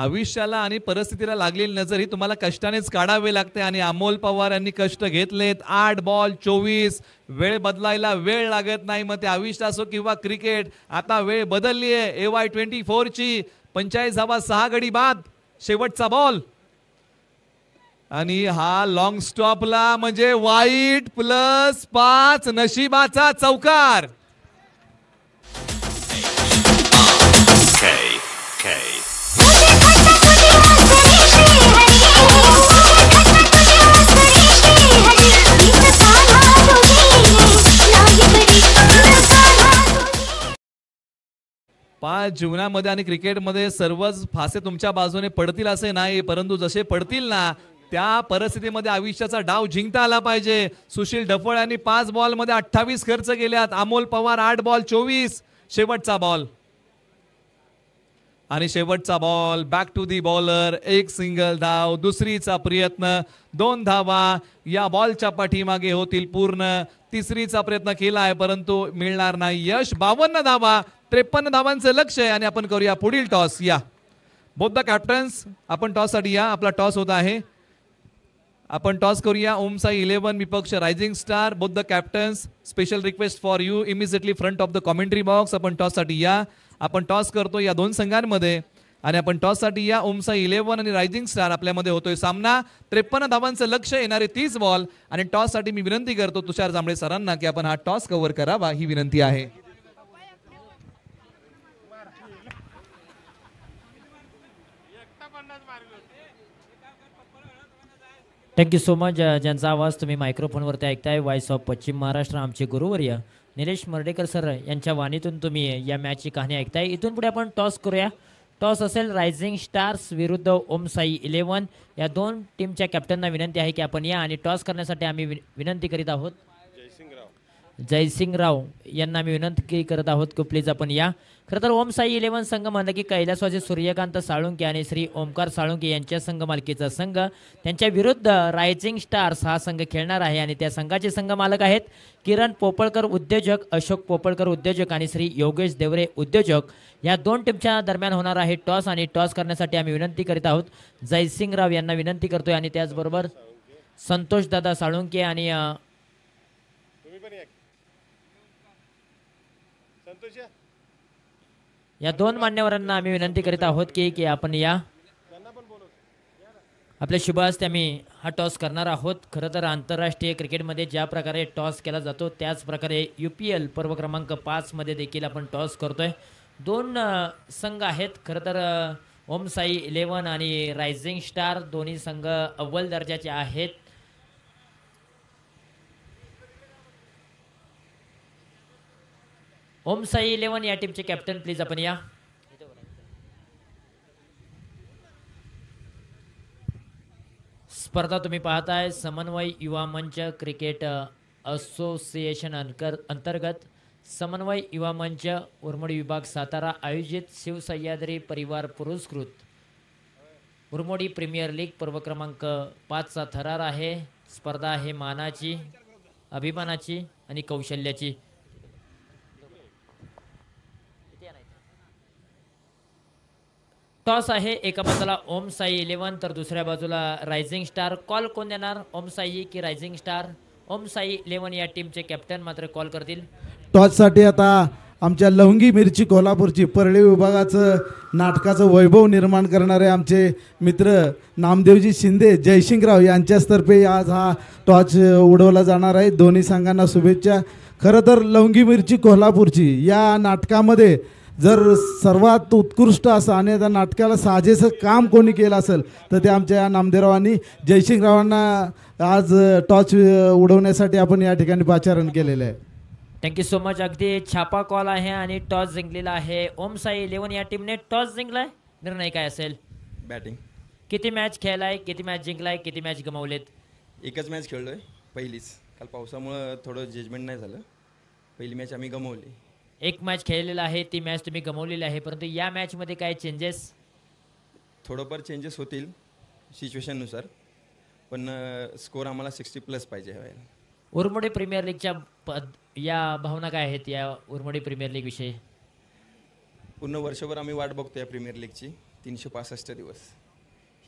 आयुष्याला आणि परिस्थितीला लागलेली नजर ही तुम्हाला कष्टानेच काढावी लागते आणि अमोल पवार यांनी कष्ट घेतलेत आठ बॉल चोवीस वेळ बदलायला वेळ लागत नाही मग ते आयुष्य असो किंवा क्रिकेट आता वेळ बदलली आहे ए वाय ट्वेंटी फोरची पंचाळीस हवा सहा गडी बाद शेवटचा बॉल आणि हा लॉंग स्टॉपला म्हणजे वाईट प्लस पाच नशिबाचा चौकार पा जीवनामध्ये आणि क्रिकेटमध्ये सर्वच फासे तुमच्या बाजूने पडतील असे नाही परंतु जसे पडतील ना त्या परिस्थितीमध्ये आयुष्याचा डाव जिंकता आला पाहिजे सुशील ढफळ यांनी पाच बॉलमध्ये अठ्ठावीस खर्च केल्यात अमोल पवार आठ बॉल चोवीस शेवटचा बॉल आणि शेवटचा ball back to the bowler एक सिंगल धाव दुसरीचा प्रयत्न दोन धावा या बॉलच्या पाठीमागे होतील पूर्ण तिसरीचा प्रयत्न केला आहे परंतु मिळणार नाही यश बावन्न धावा त्रेपन्न धावांचं लक्ष आहे आणि आपण करूया पुढील टॉस या बौद्ध कॅप्टन्स आपण टॉससाठी या आपला टॉस होत आहे आपण टॉस करूया ओम साई इलेव्हन विपक्ष rising star both the captains special request for you immediately front of the commentary box आपण टॉससाठी या आपण टॉस करतो या दोन संघांमध्ये आणि आपण टॉससाठी या ओमसाई इलेव्हन आणि रायझिंग स्टार आपल्यामध्ये होतोय सामना त्रेपन्न धावांचं लक्ष येणारे तीस बॉल आणि टॉससाठी मी विनंती करतो तुषार जांभळे सरांना की आपण हा टॉस कव्हर करावा ही विनंती आहे थँक्यू सो मच ज्यांचा आवाज तुम्ही मायक्रोफोनवरती ऐकताय वॉइस ऑफ पश्चिम महाराष्ट्र आमचे गुरुवर्य निलेश मर्डेकर सर यांच्या वाणीतून तुम्ही या मॅचची कहाणी ऐकताय इथून पुढे आपण टॉस करूया टॉस असेल रायझिंग स्टार्स विरुद्ध ओम साई इलेव्हन या दोन टीमच्या कॅप्टनना विनंती आहे की आपण या आणि टॉस करण्यासाठी आम्ही विनंती करीत आहोत जयसिंग राव यांना आम्ही विनंती करत आहोत की प्लीज आपण या खरं तर ओम साई इलेव्हन संघ म्हणलं की कैलासवाचे सूर्यकांत साळुंके आणि श्री ओमकार साळुंके यांच्या संघ मालकीचा संघ त्यांच्या विरुद्ध रायझिंग स्टार्स हा संघ खेळणार आहे आणि त्या संघाचे संघ मालक आहेत किरण पोपळकर उद्योजक अशोक पोपळकर उद्योजक आणि श्री योगेश देवरे उद्योजक या दोन टीमच्या दरम्यान होणार आहे टॉस आणि टॉस करण्यासाठी आम्ही विनंती करीत आहोत जयसिंगराव यांना विनंती करतोय आणि त्याचबरोबर संतोषदादा साळुंके आणि या दोन मान्यवरांना आम्ही विनंती करीत आहोत की की आपण या आपल्या शुभ आम्ही हा टॉस करणार आहोत खरं तर आंतरराष्ट्रीय क्रिकेटमध्ये ज्या प्रकारे टॉस केला जातो त्याच प्रकारे यू पी एल पर्व क्रमांक मध्ये देखील आपण टॉस करतोय दोन संघ आहेत खरं तर ओम साई इलेवन आणि रायझिंग स्टार दोन्ही संघ अव्वल दर्जाचे आहेत ओम साई इलेवन या टीमचे कॅप्टन प्लीज आपण या स्पर्धा तुम्ही पाहताय समन्वय युवा मंच क्रिकेट असोसिएशन अंतर्गत समन्वय युवा मंच उर्मोडी विभाग सातारा आयोजित शिवसह्याद्री परिवार पुरस्कृत उर्मोडी प्रीमियर लीग पर्व क्रमांक पाचचा थरार आहे स्पर्धा आहे मानाची अभिमानाची आणि कौशल्याची टॉस आहे एका बाजूला ओम साई इलेव्हन तर दुसऱ्या बाजूला रायझिंग स्टार कॉल कोण देणार ओम साई की rising star Om Sai eleven या टीमचे कॅप्टन मात्र कॉल करतील टॉससाठी आता आमच्या लवंगी मिरची कोल्हापूरची परळी विभागाचं नाटकाचं वैभव निर्माण करणारे आमचे मित्र नामदेवजी शिंदे जयसिंगराव यांच्यातर्फे आज हा टॉच उडवला जाणार आहे दोन्ही संघांना शुभेच्छा खरं तर लवंगी मिरची कोल्हापूरची या नाटकामध्ये जर सर्वात उत्कृष्ट असं आणि त्या नाटकाला साजेसं काम कोणी केलं असेल तर ते आमच्या या नामदेवरावांनी जयसिंगरावांना आज टॉर्च उडवण्यासाठी आपण या ठिकाणी पाचारण केलेलं आहे थँक्यू सो मच अगदी छापा कॉल आहे आणि टॉस जिंकलेला आहे ओम साई इलेव्हन या टीमने टॉस जिंकलाय निर्णय काय असेल बॅटिंग किती मॅच खेळलाय किती मॅच जिंकलाय किती मॅच गमावलेत एकच मॅच खेळलोय पहिलीच काल पावसामुळं थोडं जजमेंट नाही झालं पहिली मॅच आम्ही गमावली एक मॅच खेळलेला आहे ती मॅच तुम्ही गमवलेली आहे परंतु या मॅचमध्ये काय चेंजेस थोडंफार चेंजेस होतील सिच्युएशननुसार पण स्कोर आम्हाला सिक्स्टी प्लस पाहिजे होईल प्रीमियर लीगच्या या भावना काय आहेत या उरमोडे प्रीमियर लीग विषयी पूर्ण वर्षभर आम्ही वाट बघतो या प्रीमियर लीगची तीनशे पासष्ट दिवस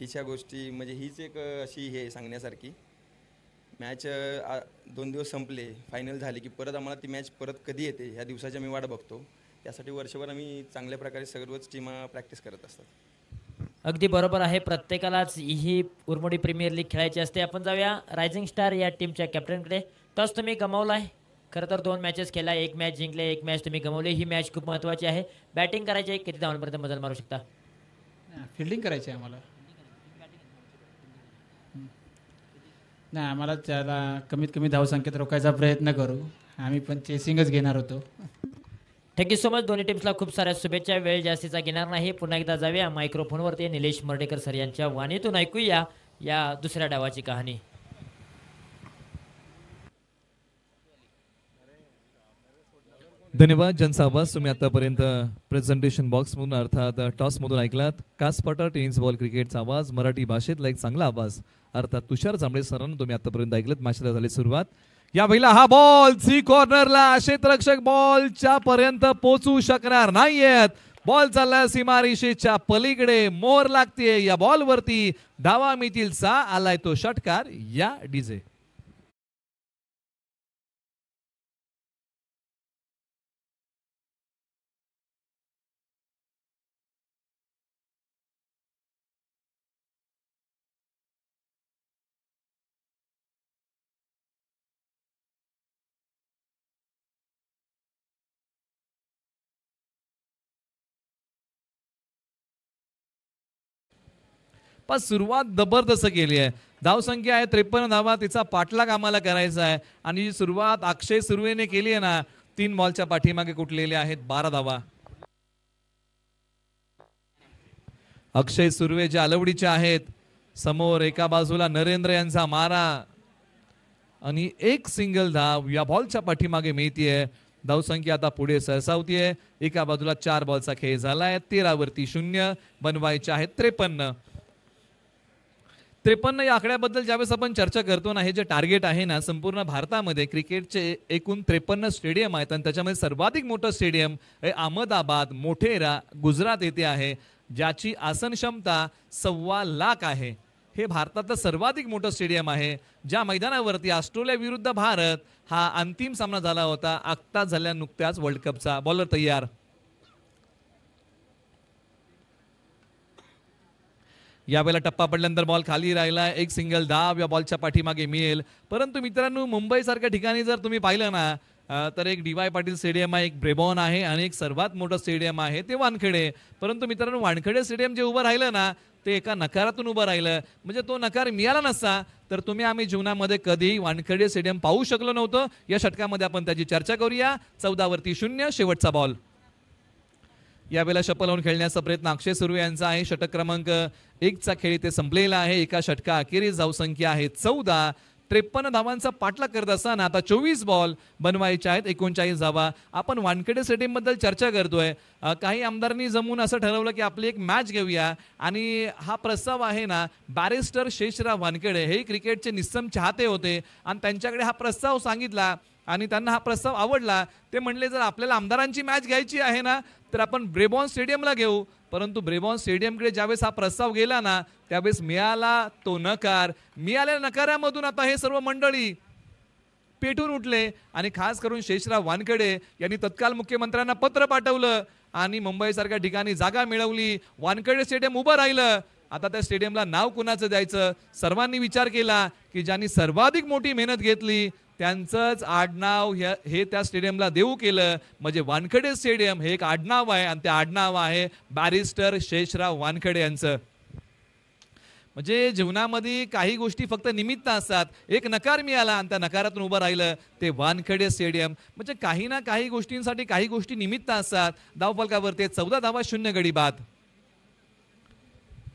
हिच्या गोष्टी म्हणजे हीच एक अशी हे सांगण्यासारखी मॅच दोन दिवस संपले फायनल झाले की परत आम्हाला ती मॅच परत कधी येते ह्या दिवसाची मी वाट बघतो त्यासाठी वर्षभर आम्ही चांगल्या प्रकारे सर्वच टीम प्रॅक्टिस करत असतात अगदी बरोबर आहे प्रत्येकालाच ही उरमोडी प्रीमियर लीग खेळायची असते आपण जाऊया रायझिंग स्टार या टीमच्या कॅप्टनकडे तस तुम्ही गमावला आहे खरं तर दोन मॅचेस खेळला एक मॅच जिंकले एक मॅच तुम्ही गमावली ही मॅच खूप महत्वाची आहे बॅटिंग करायची आहे किती धावांपर्यंत मजल मारू शकता फिल्डिंग करायची आहे आम्हाला नाही आम्हाला त्याला कमीत कमी धावसंख्येत रोखायचा प्रयत्न करू आम्ही पण चेसिंगच घेणार होतो थँक्यू सो मच दोन्ही टीम्सला खूप साऱ्या शुभेच्छा वेळ जास्तीचा घेणार नाही पुन्हा एकदा जाऊया मायक्रोफोनवरती निलेश मर्डेकर सर यांच्या वाणीतून ऐकूया या दुसऱ्या डावाची कहाणी धन्यवाद ज्यांचा आवाज तुम्ही आतापर्यंत प्रेझेंटेशन बॉक्समधून अर्थात टॉसमधून ऐकलात कासपाटा टेनिस बॉल क्रिकेटचा आवाज मराठी भाषेतला एक चांगला आवाज अर्थात तुषार जांभळे सरांना तुम्ही आतापर्यंत ऐकलेत माशाला झाली सुरुवात या पहिला हा बॉल सी कॉर्नरला क्षेत्ररक्षक बॉलच्या पर्यंत पोहोचू शकणार नाहीयेत बॉल चालला सीमारिशेच्या पलीकडे मोर लागते या बॉलवरती धावा मितील आलाय तो षटकार या डीजे पण सुरुवात जबरदस्त केली आहे धावसंख्या आहे त्रेपन्न धावा तिचा पाठलाग आम्हाला करायचा आहे आणि जी सुरुवात अक्षय सुरवेने केली आहे ना तीन बॉलच्या पाठीमागे कुठलेले आहेत बारा धावा अक्षय सुर्वे जे अलवडीचे आहेत समोर एका बाजूला नरेंद्र यांचा मारा आणि एक सिंगल धाव या बॉलच्या पाठीमागे मिळतीये धावसंख्या आता पुढे सरसावतीये एका बाजूला चार बॉलचा खेळ झाला आहे तेरावरती शून्य बनवायचे आहेत त्रेपन्न त्रेपन्न या आकड्याबद्दल ज्यावेळेस आपण चर्चा करतो ना हे जे टार्गेट आहे ना संपूर्ण भारतामध्ये क्रिकेटचे एकूण त्रेपन्न स्टेडियम आहेत आणि त्याच्यामध्ये सर्वाधिक मोठं स्टेडियम हे अहमदाबाद मोठेरा गुजरात येथे आहे ज्याची आसन क्षमता सव्वा लाख आहे हे भारतातलं सर्वाधिक मोठं स्टेडियम आहे ज्या मैदानावरती ऑस्ट्रेलिया विरुद्ध भारत हा अंतिम सामना झाला होता आत्ताच झाल्या नुकत्याच वर्ल्ड कपचा बॉलर तयार यावेळेला टप्पा पडल्यानंतर बॉल खाली राहिला एक सिंगल दाब या बॉलच्या पाठीमागे मिळेल परंतु मित्रांनो मुंबईसारख्या ठिकाणी जर तुम्ही पाहिलं ना तर एक डी वाय पाटील स्टेडियम आहे एक ब्रेबॉन आहे आणि एक सर्वात मोठं स्टेडियम आहे ते वानखेडे परंतु मित्रांनो वानखेडे स्टेडियम जे उभं राहिलं ना ते एका नकारातून उभं राहिलं म्हणजे तो नकार मिळाला नसता तर तुम्ही आम्ही जीवनामध्ये कधीही वानखेडे स्टेडियम पाहू शकलो नव्हतं या षटकामध्ये आपण त्याची चर्चा करूया चौदावरती शून्य शेवटचा बॉल यावेळेला शपल लावून खेळण्याचा प्रयत्न अक्षय सुर्वे यांचा आहे षटक क्रमांक एकचा खेळ इथे संपलेला आहे एका षटका अखेरीस संख्या आहे चौदा त्रेपन्न धावांचा पाठलाग करत असताना आता चोवीस बॉल बनवायचे आहेत एकोणचाळीस धावा आपण वानखेडे स्टेडियमबद्दल चर्चा करतोय काही आमदारांनी जमून असं ठरवलं की आपली एक मॅच घेऊया आणि हा प्रस्ताव आहे ना बॅरिस्टर शेषराव वानखेडे हे क्रिकेटचे निस्सम चाहते होते आणि त्यांच्याकडे हा प्रस्ताव सांगितला आणि त्यांना हा प्रस्ताव आवडला ते म्हणले जर आपल्याला आमदारांची मॅच घ्यायची आहे ना तर आपण ब्रेबॉन स्टेडियमला घेऊ परंतु ब्रेबॉन स्टेडियमकडे ज्यावेळेस हा प्रस्ताव गेला ना त्यावेळेस मिळाला तो नकार मिळाल्या नकारामधून आता हे सर्व मंडळी पेटून उठले आणि खास करून शेषराव वानखेडे यांनी तत्काल मुख्यमंत्र्यांना पत्र पाठवलं आणि मुंबईसारख्या ठिकाणी जागा मिळवली वानखेडे स्टेडियम उभं राहिलं आता त्या स्टेडियमला नाव कुणाचं द्यायचं सर्वांनी विचार केला की ज्यांनी सर्वाधिक मोठी मेहनत घेतली त्यांचंच आडनाव हे त्या स्टेडियमला देऊ केलं म्हणजे वानखेडे स्टेडियम हे एक आडनाव आहे आणि ते आडनाव आहे बॅरिस्टर शेषराव वानखडे यांचं म्हणजे जीवनामध्ये काही गोष्टी फक्त निमित्त असतात एक नकार मिळाला आणि त्या नकारातून उभं राहिलं ते वानखेडे स्टेडियम म्हणजे काही ना काही गोष्टींसाठी काही गोष्टी निमित्त असतात धावपलकावर ते चौदा धावा शून्य गडी बाद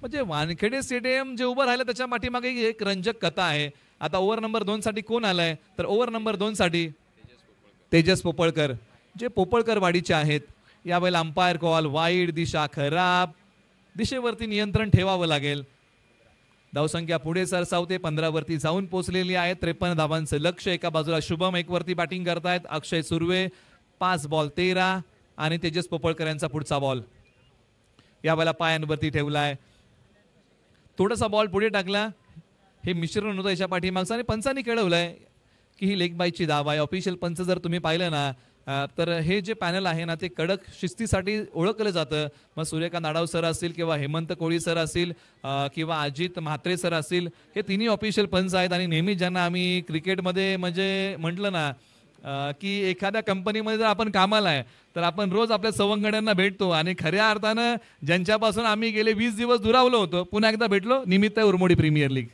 म्हणजे वानखेडे स्टेडियम जे उभं राहिलं त्याच्या पाठीमागे एक रंजक कथा आहे आता ओव्हर नंबर साठी कोण आलाय तर ओव्हर नंबर साठी तेजस पोपळकर जे पोपळकर वाडीचे आहेत यावेळेला अंपायर कॉल वाईट दिशा खराब दिशेवरती नियंत्रण ठेवावं लागेल धावसंख्या पुढे सरसावते पंधरावरती जाऊन पोचलेली आहे त्रेपन्न धावांचं लक्ष एका बाजूला शुभम एकवरती बॅटिंग करतायत अक्षय सुर्वे पाच बॉल तेरा आणि तेजस पोपळकर यांचा पुढचा बॉल यावेळेला पायांवरती ठेवलाय थोडासा बॉल पुढे टाकला हे मिश्रण होतं याच्या पाठीमागचं आणि पंचांनी खेळवलंय की ही लेखबाईची दाव आहे ऑफिशियल पंच जर तुम्ही पाहिलं ना तर हे जे पॅनल आहे ना ते कडक शिस्तीसाठी ओळखलं जातं मग सूर्यकांत आडाव सर असतील किंवा हेमंत कोळी सर असतील किंवा अजित म्हात्रे सर असतील हे तिन्ही ऑफिशियल पंच आहेत आणि नेहमी ज्यांना आम्ही क्रिकेटमध्ये म्हणजे म्हटलं ना की एखाद्या कंपनीमध्ये जर आपण कामाला आहे तर आपण रोज आपल्या सवंगड्यांना भेटतो आणि खऱ्या अर्थानं ज्यांच्यापासून आम्ही गेले वीस दिवस दुरावलो होतो पुन्हा एकदा भेटलो निमित्त उरमोडी प्रीमियर लीग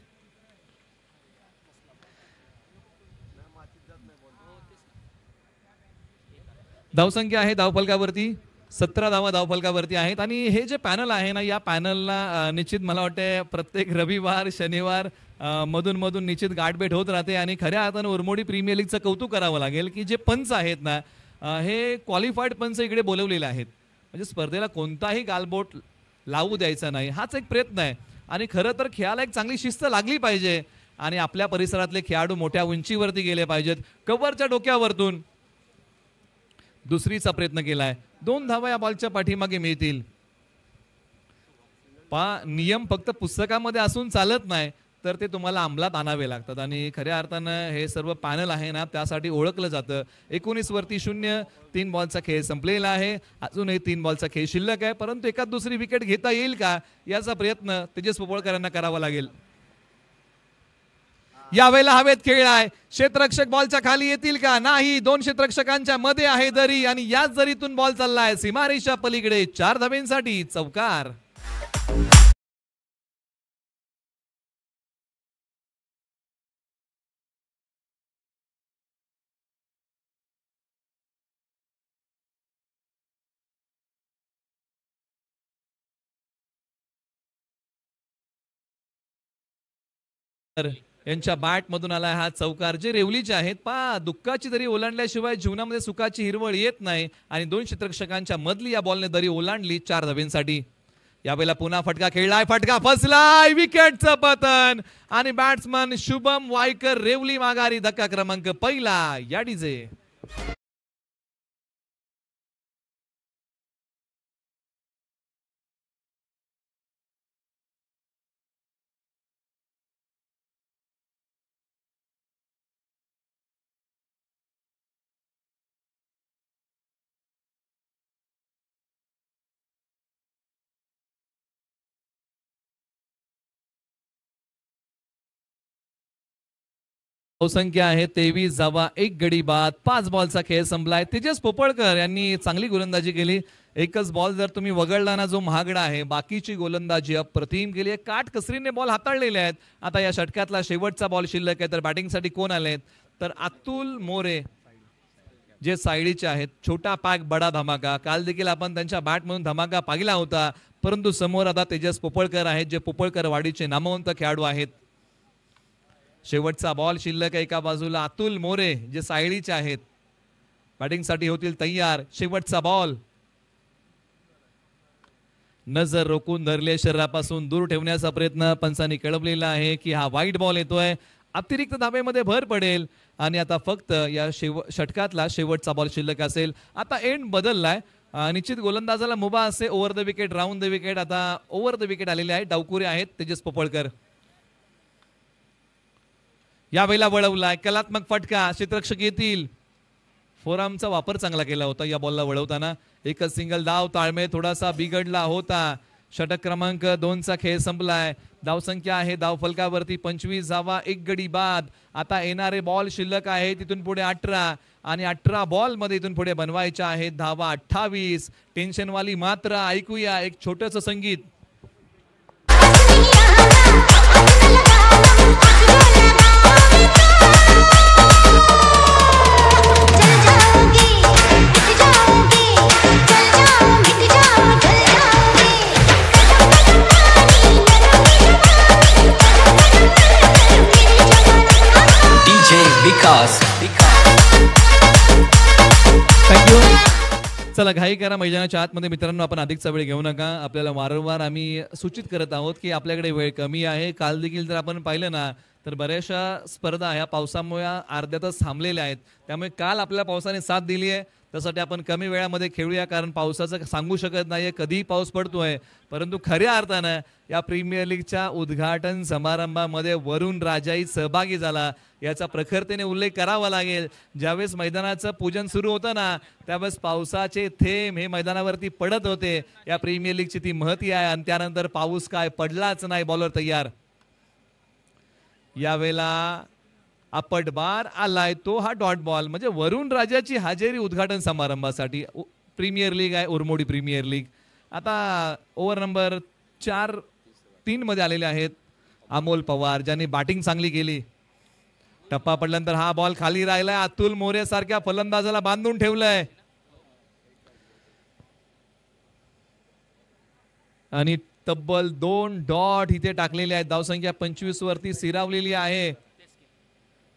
धावसंख्या आहे धावफलकावरती सतरा धावा धावफलकावरती आहेत आणि हे जे पॅनल आहे ना या पॅनलला निश्चित मला वाटते प्रत्येक रविवार शनिवार मधून मधून निश्चित गाठभेट होत राहते आणि खऱ्या अर्थानं उर्मोडी प्रीमियर लीगचं कौतुक करावं लागेल की जे पंच आहेत ना हे क्वालिफाईड पंच इकडे बोलवलेले आहेत म्हणजे स्पर्धेला कोणताही गालबोट लावू द्यायचा नाही हाच एक प्रयत्न आहे आणि खरं तर खेळाला एक चांगली शिस्त लागली पाहिजे आणि आपल्या परिसरातले खेळाडू मोठ्या उंचीवरती गेले पाहिजेत कव्हरच्या डोक्यावरतून दुसरीचा प्रयत्न केला आहे दोन धावा या बॉलच्या पाठीमागे मिळतील पा नियम फक्त पुस्तकामध्ये असून चालत नाही तर ते तुम्हाला अंमलात आणावे लागतात आणि खऱ्या अर्थानं हे सर्व पॅनल आहे ना त्यासाठी ओळखलं जातं वरती शून्य तीन बॉलचा खेळ संपलेला आहे अजूनही तीन बॉलचा खेळ शिल्लक आहे परंतु एकाच दुसरी विकेट घेता येईल का याचा प्रयत्न तेजस पोपळकरांना करावा लागेल यावेळेला हवेत खेळ आहे क्षेत्ररक्षक बॉलच्या खाली येतील का नाही दोन क्षेत्ररक्षकांच्या मध्ये आहे दरी आणि याच दरीतून बॉल चाललाय आहे पलीकडे चार धाबेंसाठी चौकार यांच्या बॅटमधून आला हा चौकार जे रेवलीचे आहेत पा दुःखाची दरी ओलांडल्याशिवाय जीवनामध्ये सुखाची हिरवळ येत नाही आणि दोन क्षेत्रक्षकांच्या मधली या बॉलने दरी ओलांडली चार धावेंसाठी यावेळेला पुन्हा फटका खेळलाय फटका फसलाय विकेटचं पतन आणि बॅट्समन शुभम वायकर रेवली माघारी धक्का क्रमांक पहिला या डीजे संख्या आहे तेवीस जावा एक गडी बाद पाच बॉलचा खेळ संपलाय तेजस पोपळकर यांनी चांगली गोलंदाजी केली एकच बॉल जर तुम्ही वगळला ना जो महागडा आहे बाकीची गोलंदाजी अप्रतिम केली आहे काट कसरीने बॉल हाताळलेले आहेत आता या षटकातला शेवटचा बॉल शिल्लक आहे तर बॅटिंगसाठी कोण आले तर अतुल मोरे जे सायडीचे आहेत छोटा पॅक बडा धमाका काल देखील आपण त्यांच्या बॅटमधून धमाका पाहिला होता परंतु समोर आता तेजस पोपळकर आहेत जे पोपळकर वाडीचे नामवंत खेळाडू आहेत शेवटचा बॉल शिल्लक एका बाजूला अतुल मोरे जे सायडीचे आहेत बॅटिंगसाठी होतील तयार शेवटचा बॉल नजर रोखून धरले शरीरापासून दूर ठेवण्याचा प्रयत्न पंचांनी कळवलेला आहे की हा वाईट बॉल येतोय अतिरिक्त धाबेमध्ये भर पडेल आणि आता फक्त या शेव षटकातला शेवटचा बॉल शिल्लक असेल आता एंड बदललाय निश्चित गोलंदाजाला मुभा असे over the wicket round the wicket आता ओव्हर द विकेट आलेले आहे डावकुरे आहेत तेजस पोपळकर यावेळेला वळवलाय कलात्मक फटका क्षेत्रक्षक येतील आमचा वापर चांगला केला होता या बॉलला वळवताना एकच सिंगल धाव ताळमेळ थोडासा बिघडला होता षटक क्रमांक दोनचा खेळ संपलाय धावसंख्या आहे धाव फलकावरती पंचवीस धावा एक गडी बाद आता येणारे बॉल शिल्लक आहे तिथून पुढे अठरा आणि अठरा मध्ये इथून पुढे बनवायच्या आहेत धावा अठ्ठावीस टेन्शनवाली मात्र ऐकूया एक छोटंसं संगीत विकास थँक्यू चला घाई करा मैदानाच्या आतमध्ये मित्रांनो आपण अधिकचा वेळ घेऊ नका आपल्याला वारंवार आम्ही सूचित करत आहोत की आपल्याकडे वेळ कमी आहे काल देखील जर आपण पाहिलं ना तर बऱ्याचशा स्पर्धा ह्या पावसामुळे अर्ध्यातच थांबलेल्या आहेत त्यामुळे काल आपल्या पावसाने साथ दिली आहे त्यासाठी आपण कमी वेळामध्ये खेळूया कारण पावसाचं सांगू शकत नाही आहे कधीही पाऊस पडतोय परंतु खऱ्या अर्थानं या प्रीमियर लीगच्या उद्घाटन समारंभामध्ये वरुण राजाही सहभागी झाला याचा प्रखरतेने उल्लेख करावा लागेल ज्यावेळेस मैदानाचं पूजन सुरू होतं ना त्यावेळेस पावसाचे थेंब हे मैदानावरती पडत होते या प्रीमियर लीगची ती महती आहे आणि त्यानंतर पाऊस काय पडलाच नाही बॉलर तयार यावेळेला अपटबार आलाय तो हा डॉट बॉल म्हणजे वरुण राजाची हाजेरी उद्घाटन समारंभासाठी प्रीमियर लीग आहे उरमोडी प्रीमियर लीग आता ओव्हर नंबर चार तीनमध्ये आलेले आहेत अमोल पवार ज्यांनी बॅटिंग चांगली केली टप्पा पडल्यानंतर हा बॉल खाली राहिलाय अतुल मोरे सारख्या फलंदाजाला बांधून ठेवलाय आणि तब्बल दोन डॉट इथे टाकलेले आहेत धावसंख्या पंचवीस वरती सिरावलेली आहे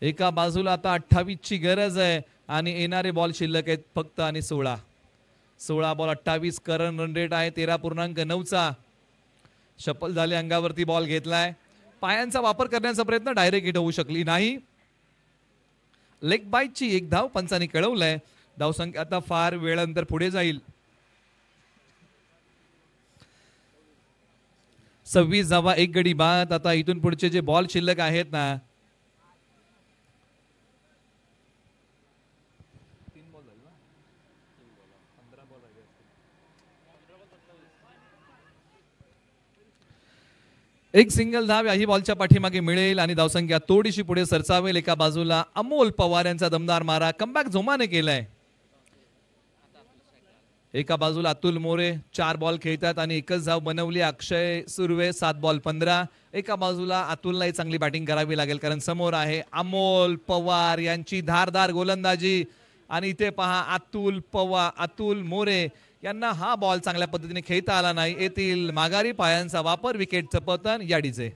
एका बाजूला आता अठ्ठावीस ची गरज आहे आणि येणारे बॉल शिल्लक आहेत फक्त आणि सोळा सोळा बॉल अठ्ठावीस करण रन रेट आहे तेरा पूर्णांक नऊचा शपल झाले अंगावरती बॉल घेतलाय पायांचा वापर करण्याचा प्रयत्न डायरेक्ट हिट होऊ शकली नाही लेग बाईटची एक धाव पंचाने कळवलंय धावसंख्या आता फार वेळानंतर पुढे जाईल सव्वीस धावा एक गडी बाद आता इथून पुढचे जे बॉल शिल्लक आहेत ना एक सिंगल धाव याही बॉलच्या पाठीमागे मिळेल आणि धावसंख्या थोडीशी पुढे सरसावेल एका बाजूला अमोल पवार यांचा दमदार मारा कमबॅक झोमाने केलाय एका बाजूला अतुल मोरे चार बॉल खेळतात आणि एकच धाव बनवली अक्षय सुर्वे सात बॉल पंधरा एका बाजूला अतुललाही चांगली बॅटिंग करावी लागेल कारण समोर आहे अमोल पवार यांची धारदार गोलंदाजी आणि इथे पहा अतुल पवार अतुल मोरे यांना हा बॉल चांगल्या पद्धतीने खेळता आला नाही येथील माघारी पायांचा वापर विकेटचं पतन याडीचे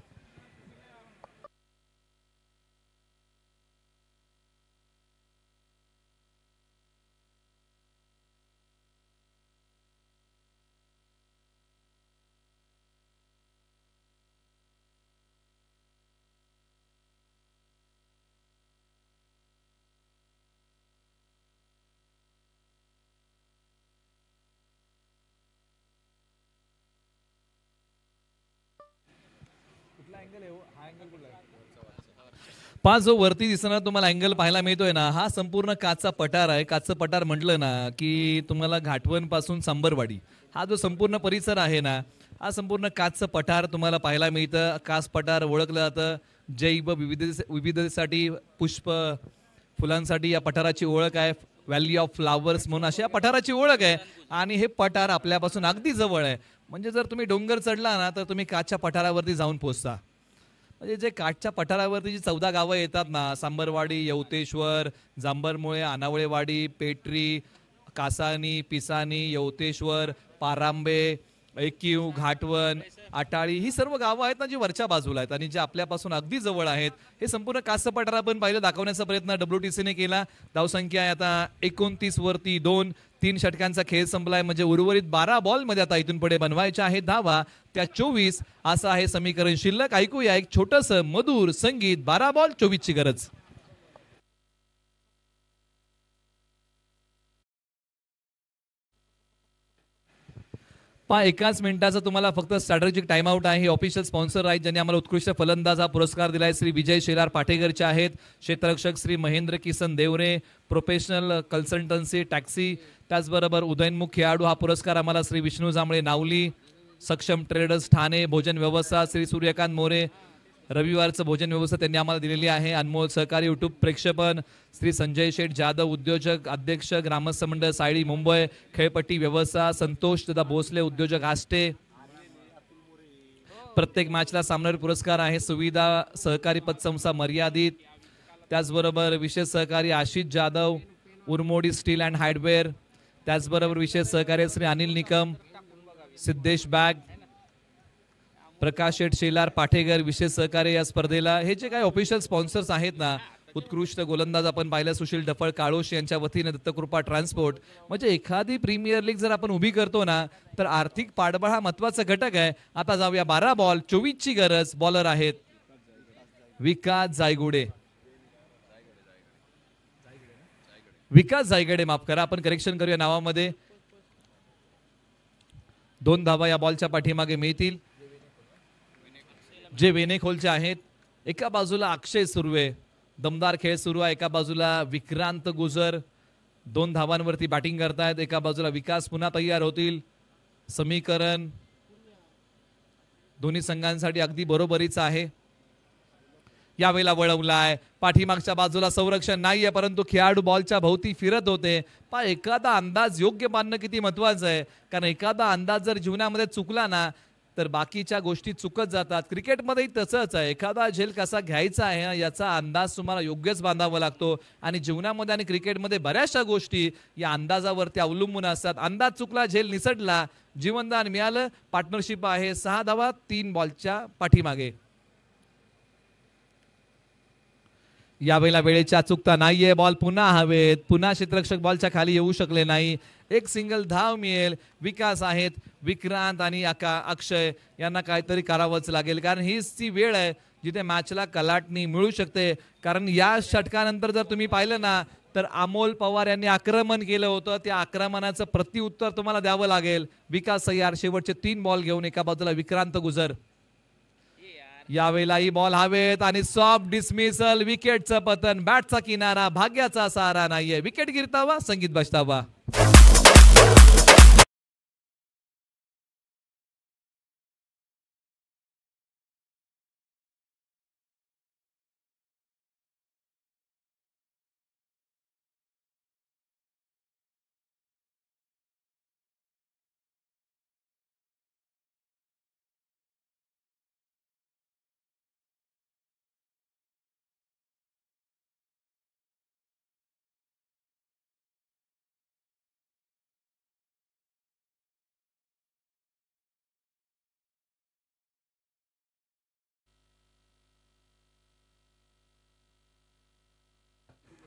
पाच जो वरती दिसताना तुम्हाला अँगल पाहायला मिळतोय ना हा संपूर्ण काचचा पठार आहे काचचं पठार म्हटलं ना की तुम्हाला घाटवण पासून सांबरवाडी हा जो संपूर्ण परिसर आहे ना हा संपूर्ण काचचं पठार तुम्हाला पाहायला मिळतं कास पठार ओळखलं जातं जैव विविध विविधतेसाठी पुष्प फुलांसाठी या पठाराची ओळख आहे व्हॅली ऑफ फ्लावर्स म्हणून अशा या पठाराची ओळख आहे आणि हे पठार आपल्यापासून अगदी जवळ आहे म्हणजे जर तुम्ही डोंगर चढला ना तर तुम्ही काचच्या पठारावरती जाऊन पोचता म्हणजे जे काठच्या पठारावरती जी चौदा गावं येतात ना सांबरवाडी यवतेश्वर जांभरमुळे अनावळेवाडी पेटरी कासानी पिसानी यवतेश्वर पारांबे ऐकिव घाटवन आटाळी ही सर्व गावं आहेत ना जी वरच्या बाजूला आहेत आणि जे आपल्यापासून अगदी जवळ आहेत हे संपूर्ण कास्य पठार आपण पाहिलं दाखवण्याचा प्रयत्न डब्ल्यू टी सीने केला धावसंख्या आहे आता एकोणतीस वरती दोन तीन षटकांचा खेळ संपलाय म्हणजे उर्वरित बारा मध्ये आता इथून पुढे बनवायच्या आहेत धावा त्या चोवीस असं आहे समीकरण शिल्लक ऐकूया एक छोटस मधुर संगीत बारा बॉल ची गरज पा एकाच मिनिटाचा तुम्हाला फक्त स्ट्रॅटर्जिक टाइमआउट आहे ऑफिशियल स्पॉन्सर आहेत ज्यांनी आम्हाला उत्कृष्ट फलंदाजा पुरस्कार दिलाय श्री विजय शेलार पाटेकरचे आहेत क्षेत्ररक्षक Shri Mahendra Kisan Deore professional consultancy taxi त्याचबरोबर उदयनमुख खेळाडू हा पुरस्कार आम्हाला श्री विष्णू जांभळे नावली सक्षम ट्रेडर्स ठाणे भोजन व्यवस्था श्री सूर्यकांत मोरे रविवारचं भोजन व्यवस्था त्यांनी आम्हाला दिलेली आहे अनमोल सहकारी युट्यूब प्रेक्षपण श्री संजय शेठ जाधव उद्योजक अध्यक्ष ग्रामस्थ मंडळ सायडी मुंबई खेळपट्टी व्यवस्था संतोष तथा भोसले उद्योजक आष्टे प्रत्येक मॅचला सामनार पुरस्कार आहे सुविधा सहकारी पतसंस्था मर्यादित त्याचबरोबर विशेष सहकारी Ashish Jadhav Urmodi steel and hardware त्याचबरोबर विशेष सहकार्य श्री अनिल निकम सिद्धेश बॅग प्रकाश शेठ शेलार पाठेगर विशेष सहकार्य या स्पर्धेला हे जे काही ऑफिशियल स्पॉन्सर्स आहेत ना उत्कृष्ट गोलंदाज आपण पाहिला सुशील डफळ काळोश यांच्या वतीने दत्तकृपा ट्रान्सपोर्ट म्हणजे एखादी प्रीमियर लीग जर आपण उभी करतो ना तर आर्थिक पाठबळ हा महत्वाचा घटक आहे आता जाऊया बारा बॉल चोवीसची गरज बॉलर आहेत विकास जायगुडे विकास जायगडे माफ करा आपण करेक्शन करूया नावामध्ये दोन धावा या बॉलच्या पाठीमागे मिळतील जे वेनेखोलचे आहेत एका बाजूला अक्षय सुर्वे दमदार खेळ सुरू आहे एका बाजूला विक्रांत गुजर दोन धावांवरती बॅटिंग करतायत एका बाजूला विकास पुन्हा तयार होतील समीकरण दोन्ही संघांसाठी अगदी बरोबरीचं आहे यावेळेला आहे पाठीमागच्या बाजूला संरक्षण नाही आहे परंतु खेळाडू बॉलच्या भोवती फिरत होते पण एखादा अंदाज योग्य मानणं किती महत्वाचं आहे कारण एखादा अंदाज जर जीवनामध्ये चुकला ना तर बाकीच्या गोष्टी चुकत जातात क्रिकेटमध्येही तसंच आहे एखादा झेल कसा घ्यायचा आहे याचा अंदाज तुम्हाला योग्यच बांधावा लागतो आणि जीवनामध्ये आणि क्रिकेटमध्ये बऱ्याचशा गोष्टी या अंदाजावरती अवलंबून असतात अंदाज चुकला झेल निसटला जीवनदान मिळालं पार्टनरशिप आहे सहा धावा तीन बॉलच्या पाठीमागे यावेळेला वेळेची अचूकता नाहीये बॉल पुन्हा हवेत पुन्हा क्षेत्ररक्षक बॉलच्या खाली येऊ शकले नाही एक सिंगल धाव मिळेल विकास आहेत विक्रांत आणि अका अक्षय यांना काहीतरी करावंच लागेल कारण हीच ती वेळ आहे जिथे मॅचला कलाटणी मिळू शकते कारण या षटकानंतर जर तुम्ही पाहिलं ना तर अमोल पवार यांनी आक्रमण केलं होतं त्या आक्रमणाचं प्रत्युत्तर तुम्हाला द्यावं लागेल विकास सय्यार शेवटचे तीन बॉल घेऊन एका बाजूला विक्रांत गुजर यावेळेलाही बॉल हवेत आणि सॉफ्ट डिसमिसल विकेटचं पतन बॅटचा किनारा भाग्याचा सहारा नाहीये विकेट गिरतावा संगीत बसतावा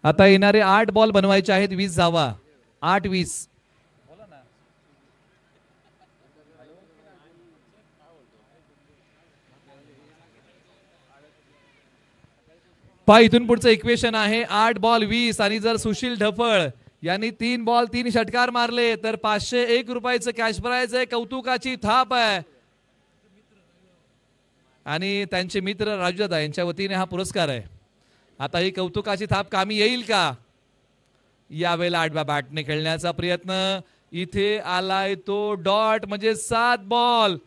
आता येणारे आठ बॉल बनवायचे आहेत वीस जावा आठ वीस पहा इथून पुढचं इक्वेशन आहे आठ बॉल वीस आणि जर सुशील ढफळ यांनी तीन बॉल तीन षटकार मारले तर पाचशे एक रुपयाचं कॅश प्राईज आहे कौतुकाची थाप आहे आणि त्यांचे मित्र राजूदादा यांच्या वतीने हा पुरस्कार आहे आता ही कौतुकाची थाप कामी येईल का यावेळेला आठव्या बॅटने खेळण्याचा प्रयत्न इथे आलाय तो डॉट म्हणजे सात बॉल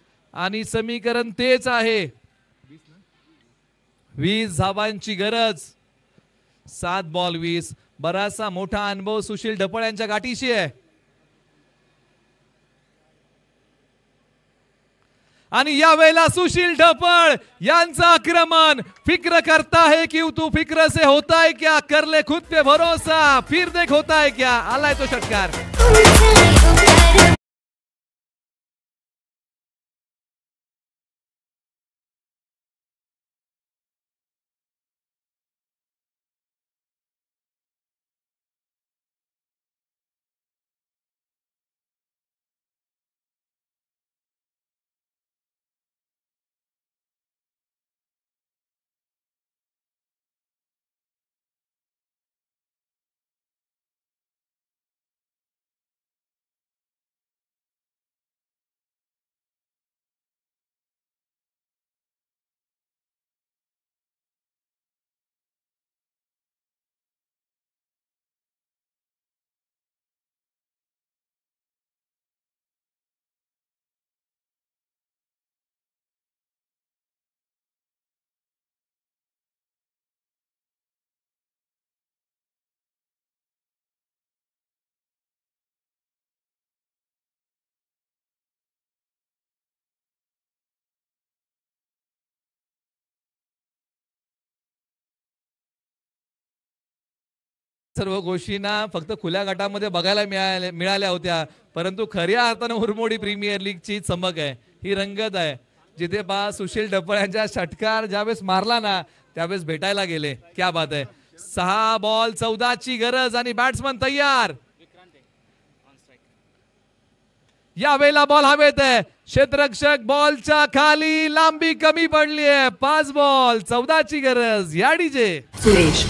आणि समीकरण तेच आहे वीस धावांची गरज सात बॉल वीस बराचसा मोठा अनुभव सुशील ढपळ यांच्या गाठीशी आहे आणि यावेळेला सुशील ढपळ यांचं आक्रमण फिक्र करता है कि तू फिक्र से होता है क्या करले खुद पे भरोसा फिर देख होता है क्या आलाय तो षटकार सर्व गोष्टींना फक्त खुल्या गटामध्ये बघायला मिळाल्या मिळाल्या होत्या परंतु खऱ्या अर्थानं उरमोडी प्रीमियर लीगची चमक आहे ही रंगत आहे जिथे बा सुशील डप्पळ यांच्या षटकार ज्यावेळेस मारला ना त्यावेळेस भेटायला गेले क्या बात आहे सहा बॉल चौदाची गरज आणि बॅट्समन तयार या वेळेला बॉल हवेत आहे क्षेत्ररक्षक बॉलच्या खाली लांबी कमी पडली आहे पाच बॉल चौदाची गरज या डीजे सुरेश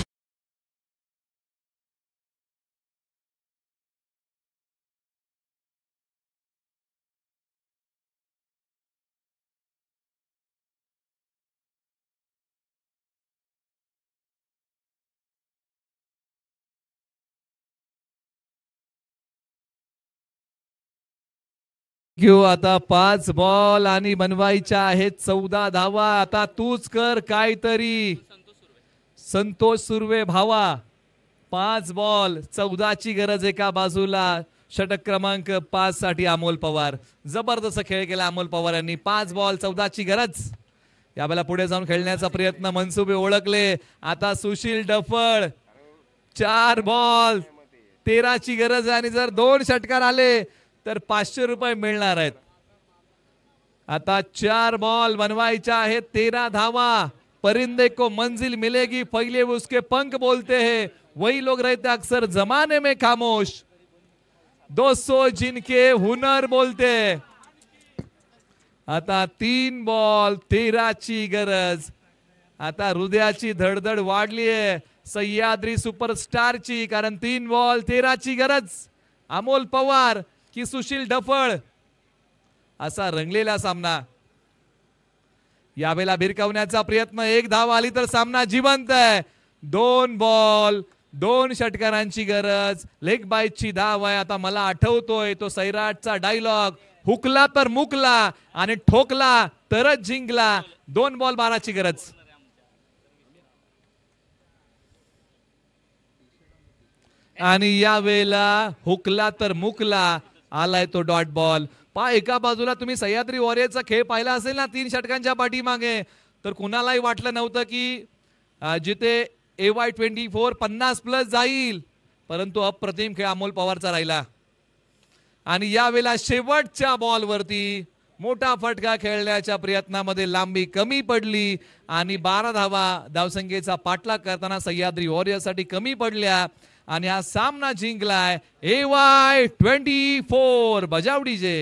घेऊ आता पाच बॉल आणि बनवायच्या आहेत चौदा धावा आता तूच कर काहीतरी संतोष सुर्वे भावा पाच बॉल चौदाची गरज एका बाजूला षटक क्रमांक पाच साठी अमोल पवार जबरदस्त खेळ केला अमोल पवार यांनी पाच बॉल चौदाची गरज यावेळेला पुढे जाऊन खेळण्याचा प्रयत्न मनसुबे ओळखले आता सुशील डफळ चार बॉल तेराची गरज आणि जर दोन षटकार आले तर पाचशे रुपये मिळणार आहेत आता चार बॉल बनवायच्या आहेत तेरा धावा परिंदे को मंजिल मिलेगी पहिले उसके पंख बोलते हैं वही लोग रहते अक्सर जमाने में खामोश दोस्तों जिनके हुनर बोलते आता तीन बॉल तेराची गरज आता हृदयाची धडधड वाढली आहे सह्याद्री ची कारण तीन बॉल तेराची गरज अमोल पवार की सुशील डफळ असा रंगलेला सामना यावेळेला भिरकावण्याचा प्रयत्न एक धाव आली तर सामना जिवंत आहे दोन बॉल दोन षटकारांची गरज लेग बायची धाव आहे आता मला आठवतोय तो सैराटचा डायलॉग हुकला तर मुकला आणि ठोकला तरच जिंकला दोन बॉल बाराची गरज आणि यावेळेला हुकला तर मुकला आलाय तो डॉट बॉल पा एका बाजूला तुम्ही सह्याद्री वॉरियरचा खेळ पाहिला असेल ना तीन षटकांच्या पाठीमागे तर कुणालाही वाटलं नव्हतं की जिथे ए वाय ट्वेंटी फोर पन्नास प्लस जाईल परंतु अप्रतिम खेळ अमोल पवारचा राहिला आणि यावेळेला शेवटच्या बॉलवरती मोठा फटका खेळण्याच्या प्रयत्नामध्ये लांबी कमी पडली आणि बारा धावा धावसंख्येचा पाठलाग करताना सह्याद्री वॉरियर्ससाठी कमी पडल्या आणि हा सामना जिंकलाय ए वाय ट्वेंटी फोर बजावडीजे